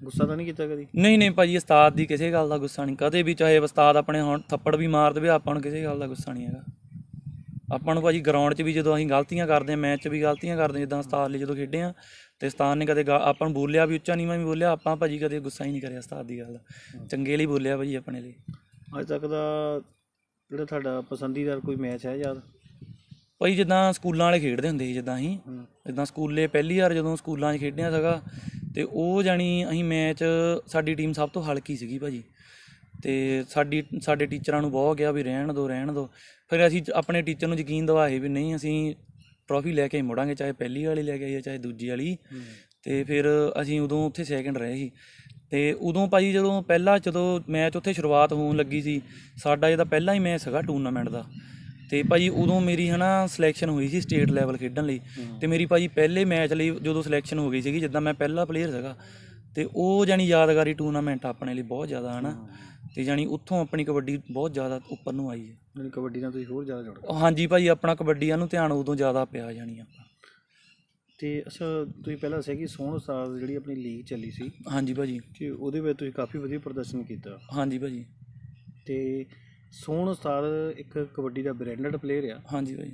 ਗੁੱਸਾ ਤਾਂ ਨਹੀਂ ਕੀਤਾ ਕਦੀ ਨਹੀਂ ਨਹੀਂ ਭਾਜੀ ਉਸਤਾਦ ਦੀ ਕਿਸੇ ਗੱਲ ਦਾ ਗੁੱਸਾ ਨਹੀਂ ਕਦੇ ਵੀ ਚਾਹੇ ਉਸਤਾਦ ਆਪਣੇ ਹੁਣ ਥੱਪੜ ਵੀ ਮਾਰ ਦੇਵੇ ਆਪਾਂ ਨੂੰ ਕਿਸੇ ਗੱਲ ਦਾ ਗੁੱਸਾ ਨਹੀਂ ਹੈਗਾ ਆਪਾਂ ਨੂੰ ਭਾਜੀ ਗਰਾਊਂਡ 'ਚ ਵੀ ਜਦੋਂ ਅਸੀਂ ਗਲਤੀਆਂ ਕਰਦੇ ਆ ਮੈਚ 'ਚ ਵੀ ਗਲਤੀਆਂ ਕਰਦੇ ਹਾਂ, ਜਿੱਦਾਂ ਉਸਤਾਦ ਲਈ ਜਦੋਂ ਖੇਡੇ ਆ ਤੇ ਉਸਤਾਦ ਨੇ ਕਦੇ ਆਪਾਂ ਨੂੰ ਬੋਲਿਆ ਵੀ ਉੱਚਾ ਨੀਵਾਂ ਵੀ ਬੋਲਿਆ ਆਪਾਂ ਭਾਜੀ ਕਦੇ ਗੁੱਸਾ ਹੀ ਨਹੀਂ ਕਰਿਆ ਉਸਤਾਦ ਦੀ ਗੱਲ ਚੰਗੇ ਲਈ ਬੋਲਿਆ ਭਾਜੀ ਆਪਣੇ ਲਈ ਅੱਜ ਤੱਕ ਦਾ ਜਿਹੜਾ ਤੁਹਾਡਾ ਪਸੰਦੀਦਾਰ ਕੋਈ ਮੈਚ ਹੈ ਯਾਦ ਭਾਈ ਜਿੱਦਾਂ ਸਕੂਲਾਂ ਵਾਲੇ ਖੇਡਦੇ ਹੁੰਦੇ ਸੀ ਜਿੱਦਾਂ ਅਸੀਂ ਜਿੱਦਾਂ ਸਕੂਲੇ ਪਹਿਲੀ ਵਾਰ ਜਦੋਂ ਸਕੂਲਾਂ 'ਚ ਖੇਡਿਆ ਸੀਗਾ ਤੇ ਉਹ ਜਾਨੀ ਅਸੀਂ ਮੈਚ ਸਾਡੀ ਟੀਮ ਸਭ ਤੋਂ ਹਲਕੀ ਸੀਗੀ ਭਾਜੀ ਤੇ ਸਾਡੀ ਸਾਡੇ ਟੀਚਰਾਂ ਨੂੰ ਬਹੁਤ ਗਿਆ ਵੀ ਰਹਿਣ ਦੋ ਰਹਿਣ ਦੋ ਫਿਰ ਅਸੀਂ ਆਪਣੇ ਟੀਚਰ ਨੂੰ ਯਕੀਨ ਦਿਵਾਏ ਵੀ ਨਹੀਂ ਅਸੀਂ ਟਰੋਫੀ ਲੈ ਕੇ ਮੁੜਾਂਗੇ ਚਾਹੇ ਪਹਿਲੀ ਵਾਲੀ ਲੈ ਕੇ ਆਈਏ ਚਾਹੇ ਦੂਜੀ ਵਾਲੀ ਤੇ ਫਿਰ ਅਸੀਂ ਉਦੋਂ ਉੱਥੇ ਸੈਕਿੰਡ ਰਹੇ ਸੀ ਤੇ ਉਦੋਂ ਭਾਜੀ ਜਦੋਂ ਪਹਿਲਾ ਜਦੋਂ ਮੈਚ ਉੱਥੇ ਸ਼ੁਰੂਆਤ ਹੋਣ ਲੱਗੀ ਸੀ ਸਾਡਾ ਇਹਦਾ ਪਹਿਲਾ ਹੀ ਮੈਚ ਸੀਗਾ ਟੂਰਨਾਮੈਂਟ ਦਾ ਤੇ ਭਾਜੀ ਉਦੋਂ ਮੇਰੀ ਹਨਾ ਸਿਲੈਕਸ਼ਨ ਹੋਈ ਸੀ ਸਟੇਟ ਲੈਵਲ ਖੇਡਣ ਲਈ ਤੇ ਮੇਰੀ ਭਾਜੀ ਪਹਿਲੇ ਮੈਚ ਲਈ ਜਦੋਂ ਸਿਲੈਕਸ਼ਨ ਹੋ ਗਈ ਸੀਗੀ ਜਿੱਦਾਂ ਮੈਂ ਪਹਿਲਾ ਪਲੇਅਰ ਸੀਗਾ ਤੇ ਉਹ ਜਾਨੀ ਯਾਦਗਾਰੀ ਟੂਰਨਾਮੈਂਟ ਆਪਣੇ ਲਈ ਬਹੁਤ ਜ਼ਿਆਦਾ ਹਨਾ ਤੇ ਜਾਨੀ ਉੱਥੋਂ ਆਪਣੀ ਕਬੱਡੀ ਬਹੁਤ ਜ਼ਿਆਦਾ ਉੱਪਰ ਨੂੰ ਆਈ ਹੈ ਜਾਨੀ ਕਬੱਡੀ ਨਾਲ ਤੁਸੀਂ ਹੋਰ ਜ਼ਿਆਦਾ ਜੁੜ ਗਏ ਹਾਂਜੀ ਭਾਜੀ ਆਪਣਾ ਕਬੱਡੀ ਨੂੰ ਧਿਆਨ ਉਦੋਂ ਜ਼ਿਆਦਾ ਪਿਆ ਜਾਨੀ ਆਪਾਂ ਤੇ ਅਸਾ ਤੁਸੀਂ ਪਹਿਲਾਂ ਦੱਸਿਆ ਕਿ ਸੋਹਣ ਸਾਲ ਜਿਹੜੀ ਆਪਣੀ ਲੀਗ ਚੱਲੀ ਸੀ ਹਾਂਜੀ ਭਾਜੀ ਤੇ ਉਹਦੇ ਵਿੱਚ ਤੁਸੀਂ ਕਾਫੀ ਵਧੀਆ ਪ੍ਰਦਰਸ਼ਨ ਕੀਤਾ ਹਾਂਜੀ ਭਾਜੀ ਤੇ ਸੋਹਣ ਸਰ ਇੱਕ ਕਬੱਡੀ ਦਾ ਬ੍ਰਾਂਡਡ ਪਲੇਅਰ ਆ ਹਾਂਜੀ ਬਾਈ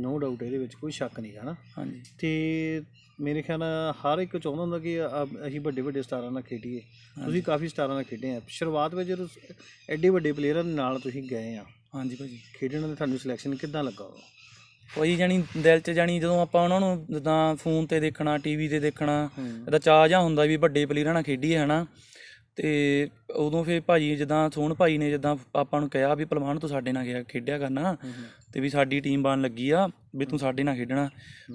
ਨੋ ਡਾਊਟ ਇਹਦੇ ਵਿੱਚ ਕੋਈ ਸ਼ੱਕ ਨਹੀਂ ਹੈ ਨਾ ਹਾਂਜੀ ਤੇ ਮੇਰੇ ਖਿਆਲ ਨਾਲ ਹਰ ਇੱਕ ਚਾਹੁੰਦਾ ਹੁੰਦਾ ਕਿ ਆ- ਅਸੀਂ ਵੱਡੇ ਵੱਡੇ ਸਟਾਰਾਂ ਨਾਲ ਖੇਡੀਏ ਤੁਸੀਂ ਕਾਫੀ ਸਟਾਰਾਂ ਨਾਲ ਖੇਡੇ ਆ ਸ਼ੁਰੂਆਤ ਵਿੱਚ ਜਦੋਂ ਐਡੀ ਐਡੇ ਵੱਡੇ ਪਲੇਅਰਾਂ ਨਾਲ ਤੁਸੀਂ ਗਏ ਆ ਹਾਂਜੀ ਭਾਜੀ ਖੇਡਣ ਦਾ ਤੁਹਾਨੂੰ ਸਿਲੈਕਸ਼ਨ ਕਿੱਦਾਂ ਲੱਗਾ ਉਹ? ਭਾਜੀ ਦਿਲ 'ਚ ਜਾਨੀ ਜਦੋਂ ਆਪਾਂ ਉਹਨਾਂ ਨੂੰ ਜਦਾਂ ਫੋਨ ਤੇ ਦੇਖਣਾ ਟੀਵੀ ਤੇ ਦੇਖਣਾ ਇਹਦਾ ਚਾਹ ਜਾਂ ਹੁੰਦਾ ਵੀ ਵੱਡੇ ਪਲੇਅਰਾਂ ਨਾਲ ਖੇਡੀਏ ਹਨਾ ਤੇ ਉਦੋਂ ਫੇ ਭਾਜੀ ਜਦਾਂ ਸੋਹਣ ਭਾਈ ਨੇ ਜਦਾਂ ਆਪਾਂ ਨੂੰ ਕਿਹਾ ਵੀ ਪਲਵਾਨ ਤੂੰ ਸਾਡੇ ਨਾਲ ਗਿਆ ਖੇਡਿਆ ਕਰਨਾ ਤੇ ਵੀ ਸਾਡੀ ਟੀਮ ਬਣ ਲੱਗੀ ਆ ਵੀ ਤੂੰ ਸਾਡੇ ਨਾਲ ਖੇਡਣਾ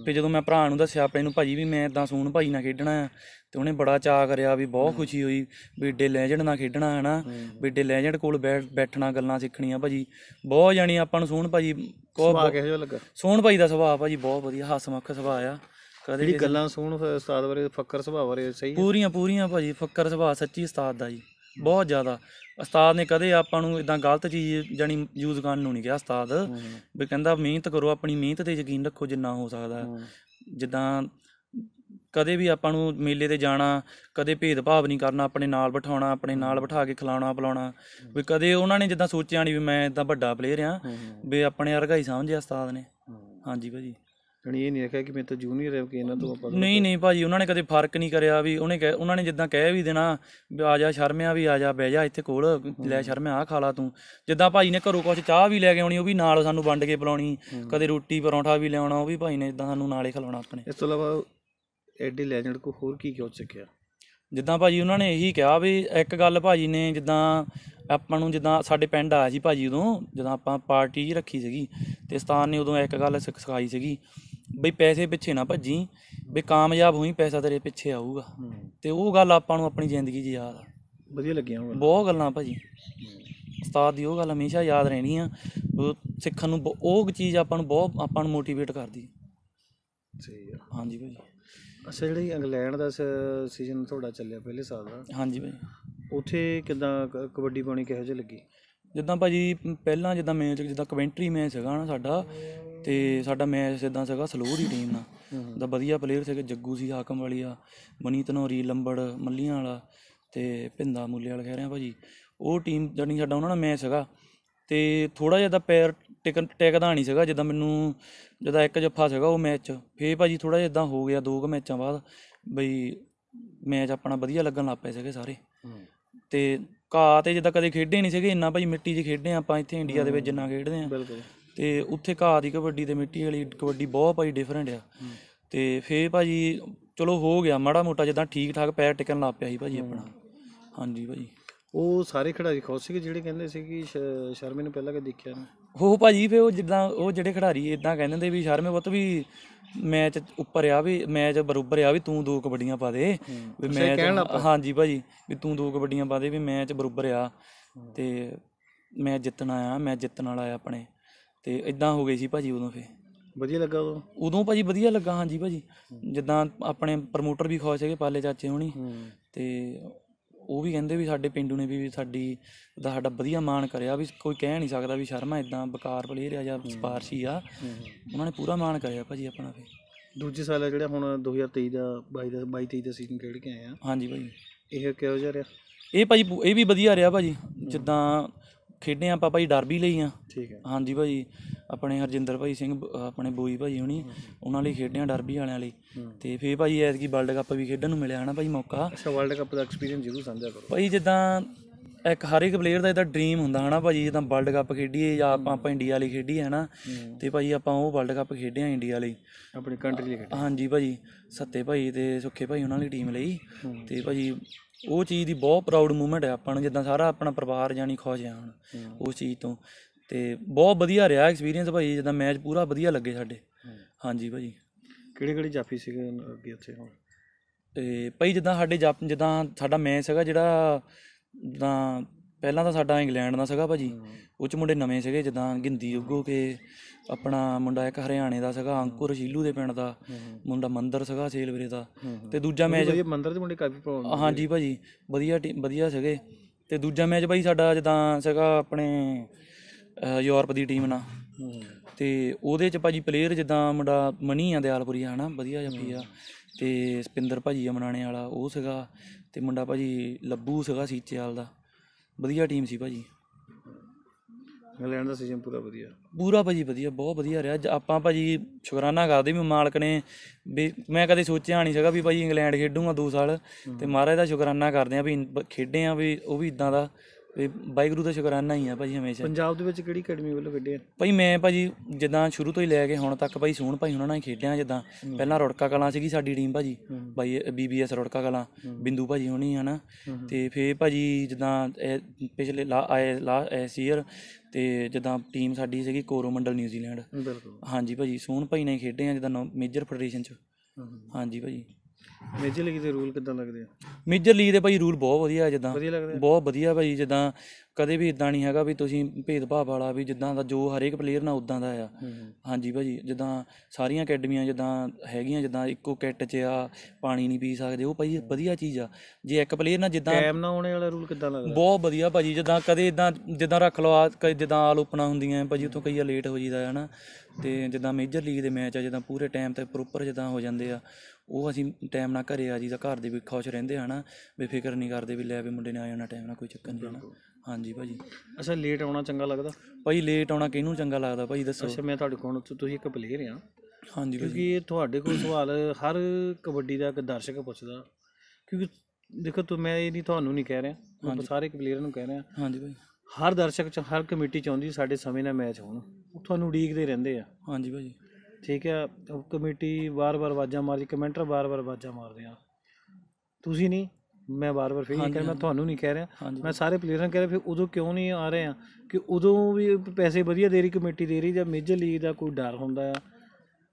ਤੇ ਜਦੋਂ ਮੈਂ ਭਰਾ ਨੂੰ ਦੱਸਿਆ ਆਪਣੇ ਨੂੰ ਭਾਜੀ ਵੀ ਮੈਂ ਇਦਾਂ ਸੋਹਣ ਭਾਈ ਨਾਲ ਖੇਡਣਾ ਆ ਤੇ ਉਹਨੇ ਬੜਾ ਚਾਹ ਕਰਿਆ ਵੀ ਬਹੁਤ ਖੁਸ਼ੀ ਹੋਈ ਵੀ ਏਡੇ ਲੈਜੈਂਡ ਨਾਲ ਖੇਡਣਾ ਹੈ ਨਾ ਵੀ ਏਡੇ ਲੈਜੈਂਡ ਕੋਲ ਬੈਠਣਾ ਗੱਲਾਂ ਸਿੱਖਣੀਆਂ ਭਾਜੀ ਬਹੁਤ ਜਾਣੀ ਆਪਾਂ ਨੂੰ ਸੋਹਣ ਭਾਜੀ ਕੋ ਸੁਭਾਅ ਕਿਹੋ ਜਿਹਾ ਲੱਗਾ ਸੋਹਣ ਭਾਈ ਦਾ ਸੁਭਾਅ ਭਾਜੀ ਬਹੁਤ ਵਧੀਆ ਹੱਸਮੱਖ ਸੁਭਾਅ ਆ ਕਦੇ ਜਿਹੜੀ ਗੱਲਾਂ ਸੁਣ ਉਸਤਾਦ ਬਾਰੇ ਫੱਕਰ ਸੁਭਾਅ ਬਾਰੇ ਸਹੀ ਪੂਰੀਆਂ ਪੂਰੀਆਂ ਭਾਜੀ ਫੱਕਰ ਸੁਭਾਅ ਸੱਚੀ ਉਸਤਾਦ ਦਾ ਜੀ ਬਹੁਤ ਜ਼ਿਆਦਾ ਉਸਤਾਦ ਨੇ ਕਦੇ ਆਪਾਂ ਨੂੰ ਇਦਾਂ ਗਲਤ ਚੀਜ਼ ਜਾਨੀ ਯੂਜ਼ ਕਰਨ ਨੂੰ ਨਹੀਂ ਕਿਹਾ ਉਸਤਾਦ ਵੀ ਕਹਿੰਦਾ ਮਿਹਨਤ ਕਰੋ ਆਪਣੀ ਮਿਹਨਤ ਤੇ ਯਕੀਨ ਰੱਖੋ ਜਿੰਨਾ ਹੋ ਸਕਦਾ ਜਿੱਦਾਂ ਕਦੇ ਵੀ ਆਪਾਂ ਨੂੰ ਮੇਲੇ ਤੇ ਜਾਣਾ ਕਦੇ ਭੇਦਭਾਵ ਨਹੀਂ ਕਰਨਾ ਆਪਣੇ ਨਾਲ ਬਿਠਾਉਣਾ ਆਪਣੇ ਨਾਲ ਬਿਠਾ ਕੇ ਖਿਲਾਉਣਾ ਪਿਲਾਉਣਾ ਵੀ ਕਦੇ ਉਹਨਾਂ ਨੇ ਜਿੱਦਾਂ ਸੋਚਿਆ ਨਹੀਂ ਵੀ ਮੈਂ ਇਦਾਂ ਵੱਡਾ ਪਲੇਅਰ ਆ ਵੀ ਆਪਣੇ ਵਰਗਾ ਹੀ ਸਮਝਿਆ ਉਸਤਾਦ ਨੇ ਹਾਂਜੀ ਭਾਜੀ ਜਾਣੀ ਇਹ ਨਹੀਂ ਕਿਹਾ ਕਿ ਮੈਂ ਤਾਂ ਜੂਨੀਅਰ ਹਾਂ ਕਿ ਇਹਨਾਂ ਤੋਂ ਆਪਾਂ ਨਹੀਂ ਨਹੀਂ ਭਾਜੀ ਉਹਨਾਂ ਨੇ ਕਦੇ ਫਰਕ ਨਹੀਂ ਕਰਿਆ ਵੀ ਉਹਨੇ ਕਹਿ- ਉਹਨਾਂ ਨੇ ਜਿੱਦਾਂ ਕਹਿ ਵੀ ਦੇਣਾ ਵੀ ਆ ਜਾ ਸ਼ਰਮਿਆ ਵੀ ਆ ਜਾ ਬਹਿ ਜਾ ਇੱਥੇ ਕੋਲ ਲੈ ਸ਼ਰਮਿਆ ਆ ਖਾ ਲਾ ਤੂੰ ਜਿੱਦਾਂ ਭਾਜੀ ਨੇ ਘਰੋਂ ਕੁਝ ਚਾਹ ਵੀ ਲੈ ਕੇ ਆਉਣੀ ਉਹ ਵੀ ਨਾਲ ਸਾਨੂੰ ਵੰਡ ਕੇ ਪਿਲਾਉਣੀ ਕਦੇ ਰੋਟੀ ਪਰੌਂਠਾ ਵੀ ਲਿਆਉਣਾ ਉਹ ਵੀ ਭਾਈ ਨੇ ਜਿੱਦਾਂ ਸਾਨੂੰ ਨਾਲੇ ਖਿਲਾਉਣਾ ਆਪਣੇ ਇਸ ਤੋਂ ਇਲਾਵਾ ਐਡੀ ਲੈਜੈਂਡ ਕੋ ਹੋਰ ਕੀ ਕਿਉਂ ਚੱਕਿਆ ਜਿੱਦਾਂ ਭਾਜੀ ਉਹਨਾਂ ਨੇ ਇਹੀ ਕਿਹਾ ਵੀ ਇੱਕ ਗੱਲ ਭਾਜੀ ਨੇ ਜਿੱਦਾਂ ਆਪਾਂ ਨੂੰ ਜਿੱਦਾਂ ਸਾਡੇ ਪਿੰਡ ਆਇਆ ਸੀ ਭਾਜੀ ਉਦੋਂ ਜਦੋਂ ਆਪਾਂ ਪਾਰਟੀ ਰੱਖੀ ਸੀਗੀ ਤੇ ਸਤਾਨ ਨੇ ਉਦੋਂ ਇੱਕ ਗੱਲ ਸਿਖਾਈ ਸੀਗੀ ਬਈ ਪੈਸੇ ਪਿੱਛੇ ਨਾ ਭੱਜੀ ਬਈ ਕਾਮਯਾਬ ਹੋਈ ਪੈਸਾ ਤੇਰੇ ਪਿੱਛੇ ਆਊਗਾ ਤੇ ਉਹ ਗੱਲ ਆਪਾਂ ਨੂੰ ਆਪਣੀ ਜ਼ਿੰਦਗੀ 'ਚ ਯਾਦ ਆ ਵਧੀਆ ਲੱਗੀਆਂ ਉਹ ਬਹੁਤ ਗੱਲਾਂ ਭਾਜੀ ਉਸਤਾਦ ਦੀ ਉਹ ਗੱਲ ਹਮੇਸ਼ਾ ਯਾਦ ਰਹਿਣੀ ਆ ਸਿੱਖਣ ਨੂੰ ਉਹ ਚੀਜ਼ ਆਪਾਂ ਨੂੰ ਬਹੁਤ ਆਪਾਂ ਨੂੰ ਮੋਟੀਵੇਟ ਕਰਦੀ ਸਹੀ ਆ ਹਾਂਜੀ ਭਾਜੀ ਅਸਲ ਜਿਹੜੀ ਇੰਗਲੈਂਡ ਦਾ ਸੀਜ਼ਨ ਤੁਹਾਡਾ ਚੱਲਿਆ ਪਹਿਲੇ ਸਾਲ ਦਾ ਹਾਂਜੀ ਭਾਜੀ ਉਥੇ ਕਿਦਾਂ ਕਬੱਡੀ ਪਾਣੀ ਕਿਹੋ ਜਿਹੀ ਲੱਗੀ ਜਿੱਦਾਂ ਭਾਜੀ ਪਹਿਲਾਂ ਜਿੱਦਾਂ ਮੈਚ ਜਿੱਦਾਂ ਕਮੈਂਟਰੀ ਮੈਚ ਹੈਗਾ ਨਾ ਸਾਡਾ ਤੇ ਸਾਡਾ ਮੈਚ ਇਦਾਂ ਸੀਗਾ ਸਲੋ ਦੀ ਟੀਮ ਨਾਲ ਦਾ ਵਧੀਆ ਪਲੇਅਰ ਸੀਗੇ ਜੱਗੂ ਸੀ ਹਾਕਮ ਵਾਲੀ ਆ ਮਨੀਤ ਨੋਰੀ ਲੰਬੜ ਮੱਲੀਆਂ ਵਾਲਾ ਤੇ ਭਿੰਦਾ ਮੂਲੇ ਵਾਲਾ ਕਹਿ ਰਿਹਾ ਭਾਜੀ ਉਹ ਟੀਮ ਜਣੀ ਸਾਡਾ ਉਹਨਾਂ ਨਾਲ ਮੈਚ ਸੀਗਾ ਤੇ ਥੋੜਾ ਜਿਹਾ ਦਾ ਪੈਰ ਟਿਕਨ ਟੈਕਦਾ ਨਹੀਂ ਸੀਗਾ ਜਿੱਦਾਂ ਮੈਨੂੰ ਜਦੋਂ ਇੱਕ ਜੱਫਾ ਸੀਗਾ ਉਹ ਮੈਚ ਫੇ ਭਾਜੀ ਥੋੜਾ ਜਿਹਾ ਇਦਾਂ ਹੋ ਗਿਆ ਦੋ ਕੁ ਮੈਚਾਂ ਬਾਅਦ ਬਈ ਮੈਚ ਆਪਣਾ ਵਧੀਆ ਲੱਗਣ ਲੱਗ ਪਏ ਸੀਗੇ ਸਾਰੇ ਤੇ ਕਾ ਤੇ ਜਿੱਦਾਂ ਕਦੇ ਖੇਡੇ ਨਹੀਂ ਸੀਗੇ ਇੰਨਾ ਭਾਈ ਮਿੱਟੀ 'ਚ ਖੇਡੇ ਆਪਾਂ ਇੱਥੇ ਇੰਡੀਆ ਦੇ ਵਿੱਚ ਜਿੰਨਾ ਖੇਡਦੇ ਆ ਬਿਲਕੁਲ ਤੇ ਉੱਥੇ ਘਾਹ ਦੀ ਕਬੱਡੀ ਤੇ ਮਿੱਟੀ ਵਾਲੀ ਕਬੱਡੀ ਬਹੁਤ ਭਾਈ ਡਿਫਰੈਂਟ ਆ ਤੇ ਫੇਰ ਭਾਜੀ ਚਲੋ ਹੋ ਗਿਆ ਮਾੜਾ ਮੋਟਾ ਜਿੱਦਾਂ ਠੀਕ ਠਾਕ ਪੈਰ ਟਿਕਣ ਲੱਗ ਪਿਆ ਸੀ ਭਾਜੀ ਆਪਣਾ ਹਾਂਜੀ ਭਾਜੀ ਉਹ ਸਾਰੇ ਖਿਡਾਰੀ ਖੁਸ਼ ਸੀ ਜਿਹੜੇ ਕਹਿੰਦੇ ਸੀ ਕਿ ਸ਼ਰਮੇ ਨੂੰ ਪਹਿਲਾਂ ਕਿ ਦੇਖਿਆ ਨਾ ਉਹ ਭਾਜੀ ਫੇ ਉਹ ਜਿੱਦਾਂ ਉਹ ਜਿਹੜੇ ਖਿਡਾਰੀ ਇਦਾਂ ਕਹਿੰਦੇ ਵੀ ਸ਼ਰਮੇ ਪੁੱਤ ਵੀ ਮੈਚ ਉੱਪਰ ਆ ਵੀ ਮੈਚ ਬਰੋਬਰ ਆ ਵੀ ਤੂੰ ਦੋ ਕਬੱਡੀਆਂ ਪਾ ਦੇ ਵੀ ਮੈਚ ਹਾਂਜੀ ਭਾਜੀ ਵੀ ਤੂੰ ਦੋ ਕਬੱਡੀਆਂ ਪਾ ਦੇ ਵੀ ਮੈਚ ਬਰੋਬਰ ਆ ਤੇ ਮੈਂ ਜਿੱਤਣਾ ਆ ਮੈਂ ਜਿੱਤਣ ਵਾਲਾ ਆ ਆਪਣੇ ਤੇ ਇਦਾਂ ਹੋ ਗਈ ਸੀ ਭਾਜੀ ਉਦੋਂ ਫੇ ਵਧੀਆ ਲੱਗਾ ਉਦੋਂ ਉਦੋਂ ਭਾਜੀ ਵਧੀਆ ਲੱਗਾ ਹਾਂਜੀ ਭਾਜੀ ਜਿੱਦਾਂ ਆਪਣੇ ਪ੍ਰਮੋਟਰ ਵੀ ਖੁਸ਼ ਹੈਗੇ ਪਾਲੇ ਚਾਚੇ ਹੋਣੀ ਤੇ ਉਹ ਵੀ ਕਹਿੰਦੇ ਵੀ ਸਾਡੇ ਪਿੰਡੂ ਨੇ ਵੀ ਸਾਡੀ ਦਾ ਸਾਡਾ ਵਧੀਆ ਮਾਣ ਕਰਿਆ ਵੀ ਕੋਈ ਕਹਿ ਨਹੀਂ ਸਕਦਾ ਵੀ ਸ਼ਰਮਾ ਇਦਾਂ ਬਕਾਰ ਪਲੇਅਰ ਆ ਜਾਂ ਸਪਾਰਸ਼ੀ ਆ ਉਹਨਾਂ ਨੇ ਪੂਰਾ ਮਾਣ ਕਰਿਆ ਭਾਜੀ ਆਪਣਾ ਫੇ ਦੂਜੇ ਸਾਲ ਜਿਹੜਾ ਹੁਣ 2023 ਦਾ 22 ਦਾ 22 23 ਦਾ ਸੀਜ਼ਨ ਖੇਡ ਕੇ ਆਏ ਆ ਹਾਂਜੀ ਭਾਜੀ ਇਹ ਕਿਹੋ ਜਿਹਾ ਰਿਹਾ ਇਹ ਭਾਜੀ ਇਹ ਵੀ ਵਧੀਆ ਰਿਹਾ ਭਾਜੀ ਜਿੱਦਾਂ ਖੇਡੇ ਆਪਾਂ ਭਾਈ ਡਰਬੀ ਲਈ ਆ ਠੀਕ ਹੈ ਹਾਂਜੀ ਭਾਈ ਆਪਣੇ ਹਰਜਿੰਦਰ ਭਾਈ ਸਿੰਘ ਆਪਣੇ ਬੋਈ ਭਾਈ ਹੁਣੀ ਉਹਨਾਂ ਲਈ ਖੇਡੇ ਆ ਡਰਬੀ ਵਾਲਿਆਂ ਲਈ ਤੇ ਫੇਰ ਐਸ ਐਤਕੀ ਵਰਲਡ ਕੱਪ ਵੀ ਖੇਡਣ ਨੂੰ ਮਿਲਿਆ ਹਨਾ ਭਾਈ ਮੌਕਾ ਅੱਛਾ ਵਰਲਡ ਕੱਪ ਦਾ ਐਕਸਪੀਰੀਅੰਸ ਜ਼ਰੂਰ ਸਾਂਝਾ ਕਰੋ ਭਾਈ ਜਿੱਦਾਂ ਇੱਕ ਹਰ ਇੱਕ ਪਲੇਅਰ ਦਾ ਇਹਦਾ ਡ੍ਰੀਮ ਹੁੰਦਾ ਹਨਾ ਭਾਜੀ ਜਦੋਂ ਵਰਲਡ ਕੱਪ ਖੇਡੀਏ ਜਾਂ ਆਪਾਂ ਆਪਾਂ ਇੰਡੀਆ ਲਈ ਖੇਡੀਏ ਹਨਾ ਤੇ ਭਾਜੀ ਆਪਾਂ ਉਹ ਵਰਲਡ ਕੱਪ ਖੇਡਿਆ ਇੰਡੀਆ ਲਈ ਆਪਣੀ ਕੰਟਰੀ ਲਈ ਖੇਡਿਆ ਹਾਂਜੀ ਭਾਜੀ ਸੱਤੇ ਭਾਈ ਤੇ ਸੁੱਖੇ ਭਾਈ ਉਹਨਾਂ ਲਈ ਟੀਮ ਲਈ ਤੇ ਭਾਜੀ ਉਹ ਚੀਜ਼ ਦੀ ਬਹੁਤ ਪ੍ਰਾਊਡ ਮੂਮੈਂਟ ਹੈ ਆਪਾਂ ਨੂੰ ਜਿੱਦਾਂ ਸਾਰਾ ਆਪਣਾ ਪਰਿਵਾਰ ਜਾਨੀ ਖੁਸ਼ ਆ ਹੁਣ ਉਸ ਚੀਜ਼ ਤੋਂ ਤੇ ਬਹੁਤ ਵਧੀਆ ਰਿਹਾ ਐਕਸਪੀਰੀਅੰਸ ਭਾਈ ਜਦੋਂ ਮੈਚ ਪੂਰਾ ਵਧੀਆ ਲੱਗੇ ਸਾਡੇ ਹਾਂਜੀ ਭਾਜੀ ਕਿਹੜੇ ਕਿਹੜੇ ਜਾਫੀ ਸੀਗੇ ਅੱਗੇ ਉੱਥੇ ਹੁਣ ਤੇ ਭਾਈ ਜਦੋਂ ਸਾਡੇ ਜਦੋਂ ਸਾਡਾ ਮੈਚ ਹੈਗਾ ਜਿਹੜਾ ਜਦਾਂ ਪਹਿਲਾਂ ਤਾਂ ਸਾਡਾ ਇੰਗਲੈਂਡ ਦਾ ਸੀਗਾ ਭਾਜੀ ਉਹ 'ਚ ਮੁੰਡੇ ਨਵੇਂ ਸੀਗੇ ਜਿੱਦਾਂ ਗਿੰਦੀ ਉੱਗੋ ਕੇ ਆਪਣਾ ਮੁੰਡਾ ਇੱਕ ਹਰਿਆਣੇ ਦਾ ਸੀਗਾ ਅੰਕੁਰ ਸ਼ੀਲੂ ਦੇ ਪਿੰਡ ਦਾ ਮੁੰਡਾ ਮੰਦਰ ਸੀਗਾ ਸੇਲਵਰੇ ਦਾ ਤੇ ਦੂਜਾ ਮੈਚ ਇਹ ਮੰਦਰ ਦੇ ਮੁੰਡੇ ਕਾਫੀ ਪ੍ਰੋਬਲਮ ਹਾਂਜੀ ਭਾਜੀ ਵਧੀਆ ਟੀਮ ਵਧੀਆ ਸੀਗੇ ਤੇ ਦੂਜਾ ਮੈਚ ਭਾਈ ਸਾਡਾ ਜਿੱਦਾਂ ਸੀਗਾ ਆਪਣੇ ਯੂਰਪ ਦੀ ਟੀਮ ਨਾਲ ਤੇ ਉਹਦੇ ਚ ਭਾਜੀ ਪਲੇਅਰ ਜਿੱਦਾਂ ਮੁੰਡਾ ਮਨੀ ਆ ਦਿਆਲਪੁਰੀ ਹਨਾ ਵਧੀਆ ਜੰਮੀ ਆ ਤੇ ਸਪਿੰਦਰ ਭਾਜੀ ਆ ਮਨਾਣੇ ਵਾਲਾ ਉਹ ਸੀਗਾ ਤੇ ਮੁੰਡਾ ਭਾਜੀ ਲੱਭੂ ਸੀਗਾ ਸੀਚੇਵਾਲ ਦਾ ਵਧੀਆ ਟੀਮ ਸੀ ਭਾਜੀ ਇੰਗਲੈਂਡ ਦਾ ਸੀਜ਼ਨ ਪੂਰਾ ਵਧੀਆ ਪੂਰਾ ਭਾਜੀ ਵਧੀਆ ਬਹੁਤ ਵਧੀਆ ਰਿਹਾ ਆਪਾਂ ਭਾਜੀ ਸ਼ੁਕਰਾਨਾ ਕਰਦੇ ਵੀ ਮਾਲਕ ਨੇ ਵੀ ਮੈਂ ਕਦੇ ਸੋਚਿਆ ਨਹੀਂ ਸੀਗਾ ਵੀ ਭਾਜੀ ਇੰਗਲੈਂਡ ਖੇਡੂਗਾ 2 ਸਾਲ ਤੇ ਮਹਾਰਾਜ ਦਾ ਸ਼ੁਕਰਾਨਾ ਕਰਦੇ ਆ ਵੀ ਖੇਡੇ ਆ ਵੀ ਉਹ ਵੀ ਇਦਾਂ ਦਾ ਵੀ ਵਾਹਿਗੁਰੂ ਦਾ ਸ਼ੁਕਰਾਨਾ ਹੀ ਆ ਭਾਜੀ ਹਮੇਸ਼ਾ ਪੰਜਾਬ ਦੇ ਵਿੱਚ ਕਿਹੜੀ ਅਕੈਡਮੀ ਵੱਲੋਂ ਆ ਭਾਈ ਮੈਂ ਭਾਜੀ ਜਿੱਦਾਂ ਸ਼ੁਰੂ ਤੋਂ ਹੀ ਲੈ ਕੇ ਹੁਣ ਤੱਕ ਭਾਈ ਸੂਣ ਭਾਈ ਉਹਨਾਂ ਨਾਲ ਹੀ ਖੇਡਿਆ ਜਿੱਦਾਂ ਪਹਿਲਾਂ ਰੁੜਕਾ ਕਲਾਂ ਸੀਗੀ ਸਾਡੀ ਟੀਮ ਭਾਜੀ ਭਾਈ ਬੀਬੀਐਸ ਰੁੜਕਾ ਕਲਾਂ ਬਿੰਦੂ ਭਾਜੀ ਹੋਣੀ ਹਨਾ ਤੇ ਫੇਰ ਭਾਜੀ ਜਿੱਦਾਂ ਪਿਛਲੇ ਲਾ ਆਏ ਲਾ ਇਸ ਈਅਰ ਤੇ ਜਿੱਦਾਂ ਟੀਮ ਸਾਡੀ ਸੀਗੀ ਕੋਰੋ ਮੰਡਲ ਨਿਊਜ਼ੀਲੈਂਡ ਹਾਂਜੀ ਭਾਜੀ ਸੂਣ ਭਾਈ ਨਾਲ ਖੇਡੇ ਆ ਜਿੱਦਾਂ ਮੇਜਰ ਫੈਡਰੇਸ਼ਨ ਚ ਹਾਂਜੀ ਭਾਜੀ ਮੇਜਰ ਲੀਗ ਦੇ ਰੂਲ ਕਿਦਾਂ ਲੱਗਦੇ ਆ ਮੇਜਰ ਲੀਗ ਦੇ ਭਾਈ ਰੂਲ ਬਹੁਤ ਵਧੀਆ ਜਿੱਦਾਂ ਬਹੁਤ ਵਧੀਆ ਭਾਈ ਜਿੱਦਾਂ ਕਦੇ ਵੀ ਇਦਾਂ ਨਹੀਂ ਹੈਗਾ ਵੀ ਤੁਸੀਂ ਭੇਦਭਾਵ ਵਾਲਾ ਵੀ ਜਿੱਦਾਂ ਦਾ ਜੋ ਹਰੇਕ ਪਲੇਅਰ ਨਾਲ ਉਦਾਂ ਦਾ ਆ ਹਾਂਜੀ ਭਾਜੀ ਜਿੱਦਾਂ ਸਾਰੀਆਂ ਅਕੈਡਮੀਆਂ ਜਿੱਦਾਂ ਹੈਗੀਆਂ ਜਿੱਦਾਂ ਇੱਕੋ ਕਿੱਟ 'ਚ ਆ ਪਾਣੀ ਨਹੀਂ ਪੀ ਸਕਦੇ ਉਹ ਭਾਜੀ ਵਧੀਆ ਚੀਜ਼ ਆ ਜੇ ਇੱਕ ਪਲੇਅਰ ਨਾਲ ਜਿੱਦਾਂ ਟਾਈਮ ਨਾ ਆਉਣੇ ਵਾਲਾ ਰੂਲ ਕਿੱਦਾਂ ਲੱਗਦਾ ਬਹੁਤ ਵਧੀਆ ਭਾਜੀ ਜਿੱਦਾਂ ਕਦੇ ਇਦਾਂ ਜਿੱਦਾਂ ਰੱਖ ਲਓ ਕਦੇ ਜਿੱਦਾਂ ਆਲ ਓਪਨਾ ਹੁੰਦੀਆਂ ਭਾਜੀ ਉਤੋਂ ਕਈ ਲੇਟ ਹੋ ਜੀਦਾ ਹੈ ਨਾ ਤੇ ਜਿੱਦਾਂ ਮੇਜਰ ਲੀਗ ਦੇ ਮੈਚ ਆ ਜਿੱਦਾਂ ਪੂਰੇ ਟਾਈਮ ਤੇ ਪ੍ਰੋਪਰ ਜਿੱਦਾਂ ਹੋ ਜਾਂਦੇ ਆ ਉਹ ਅਸੀਂ ਟਾਈਮ ਨਾਲ ਘਰੇ ਆ ਜੀਦਾ ਘਰ ਦੇ ਵੀ ਖੁਸ਼ ਰਹਿੰਦੇ ਹਨਾ ਬੇਫਿਕਰ ਨਹੀਂ ਕਰਦੇ ਵੀ ਲੈ ਵੀ ਮੁੰਡੇ ਨੇ ਆ ਜਾਣਾ ਟਾਈਮ ਨਾਲ ਕੋਈ ਚੱਕਰ ਨਹੀਂ ਹਨਾ ਹਾਂਜੀ ਭਾਜੀ ਅੱਛਾ ਲੇਟ ਆਉਣਾ ਚੰਗਾ ਲੱਗਦਾ ਭਾਈ ਲੇਟ ਆਉਣਾ ਕਿਹਨੂੰ ਚੰਗਾ ਲੱਗਦਾ ਭਾਜੀ ਦੱਸੋ ਅੱਛਾ ਮੈਂ ਤੁਹਾਡੇ ਕੋਲ ਤੁਸੀਂ ਇੱਕ ਪਲੇਅਰ ਆ ਹਾਂਜੀ ਕਿਉਂਕਿ ਇਹ ਤੁਹਾਡੇ ਕੋਲ ਸਵਾਲ ਹਰ ਕਬੱਡੀ ਦਾ ਇੱਕ ਦਰਸ਼ਕ ਪੁੱਛਦਾ ਕਿਉਂਕਿ ਦੇਖੋ ਤੂੰ ਮੈਂ ਇਹ ਨਹੀਂ ਤੁਹਾਨੂੰ ਨਹੀਂ ਕਹਿ ਰਿਹਾ ਮੈਂ ਸਾਰੇ ਪਲੇਅਰ ਨੂੰ ਕਹਿ ਰਿਹਾ ਹਾਂਜੀ ਭਾਈ ਹਰ ਦਰਸ਼ਕ ਚ ਹਰ ਕਮੇਟੀ ਚਾਹੁੰਦੀ ਸਾਡੇ ਸਮੇਂ ਨਾਲ ਮੈਚ ਹੋਣ ਉਹ ਤੁਹਾਨੂੰ ਉਡੀਕਦੇ ਰਹਿੰਦੇ ਆ ਹਾਂਜੀ ਭਾਜੀ ਠੀਕ ਆ ਉਹ ਕਮੇਟੀ ਵਾਰ-ਵਾਰ ਆਵਾਜ਼ਾਂ ਮਾਰਦੀ ਕਮੈਂਟਰ ਵਾਰ-ਵਾਰ ਆਵਾਜ਼ਾਂ ਮਾਰਦੇ ਆ ਤੁਸੀਂ ਨਹੀਂ ਮੈਂ ਵਾਰ-ਵਾਰ ਫਿਰ ਇਹ ਕਹਿੰਦਾ ਮੈਂ ਤੁਹਾਨੂੰ ਨਹੀਂ ਕਹਿ ਰਿਹਾ ਮੈਂ ਸਾਰੇ ਪਲੇਅਰਾਂ ਨੂੰ ਕਹਿ ਰਿਹਾ ਫਿਰ ਉਦੋਂ ਕਿਉਂ ਨਹੀਂ ਆ ਰਹੇ ਆ ਕਿ ਉਦੋਂ ਵੀ ਪੈਸੇ ਵਧੀਆ ਦੇ ਰਹੀ ਕਮੇਟੀ ਦੇ ਰਹੀ ਜਾਂ ਮੇਜਰ ਲੀਗ ਦਾ ਕੋਈ ਡਰ ਹੁੰਦਾ ਆ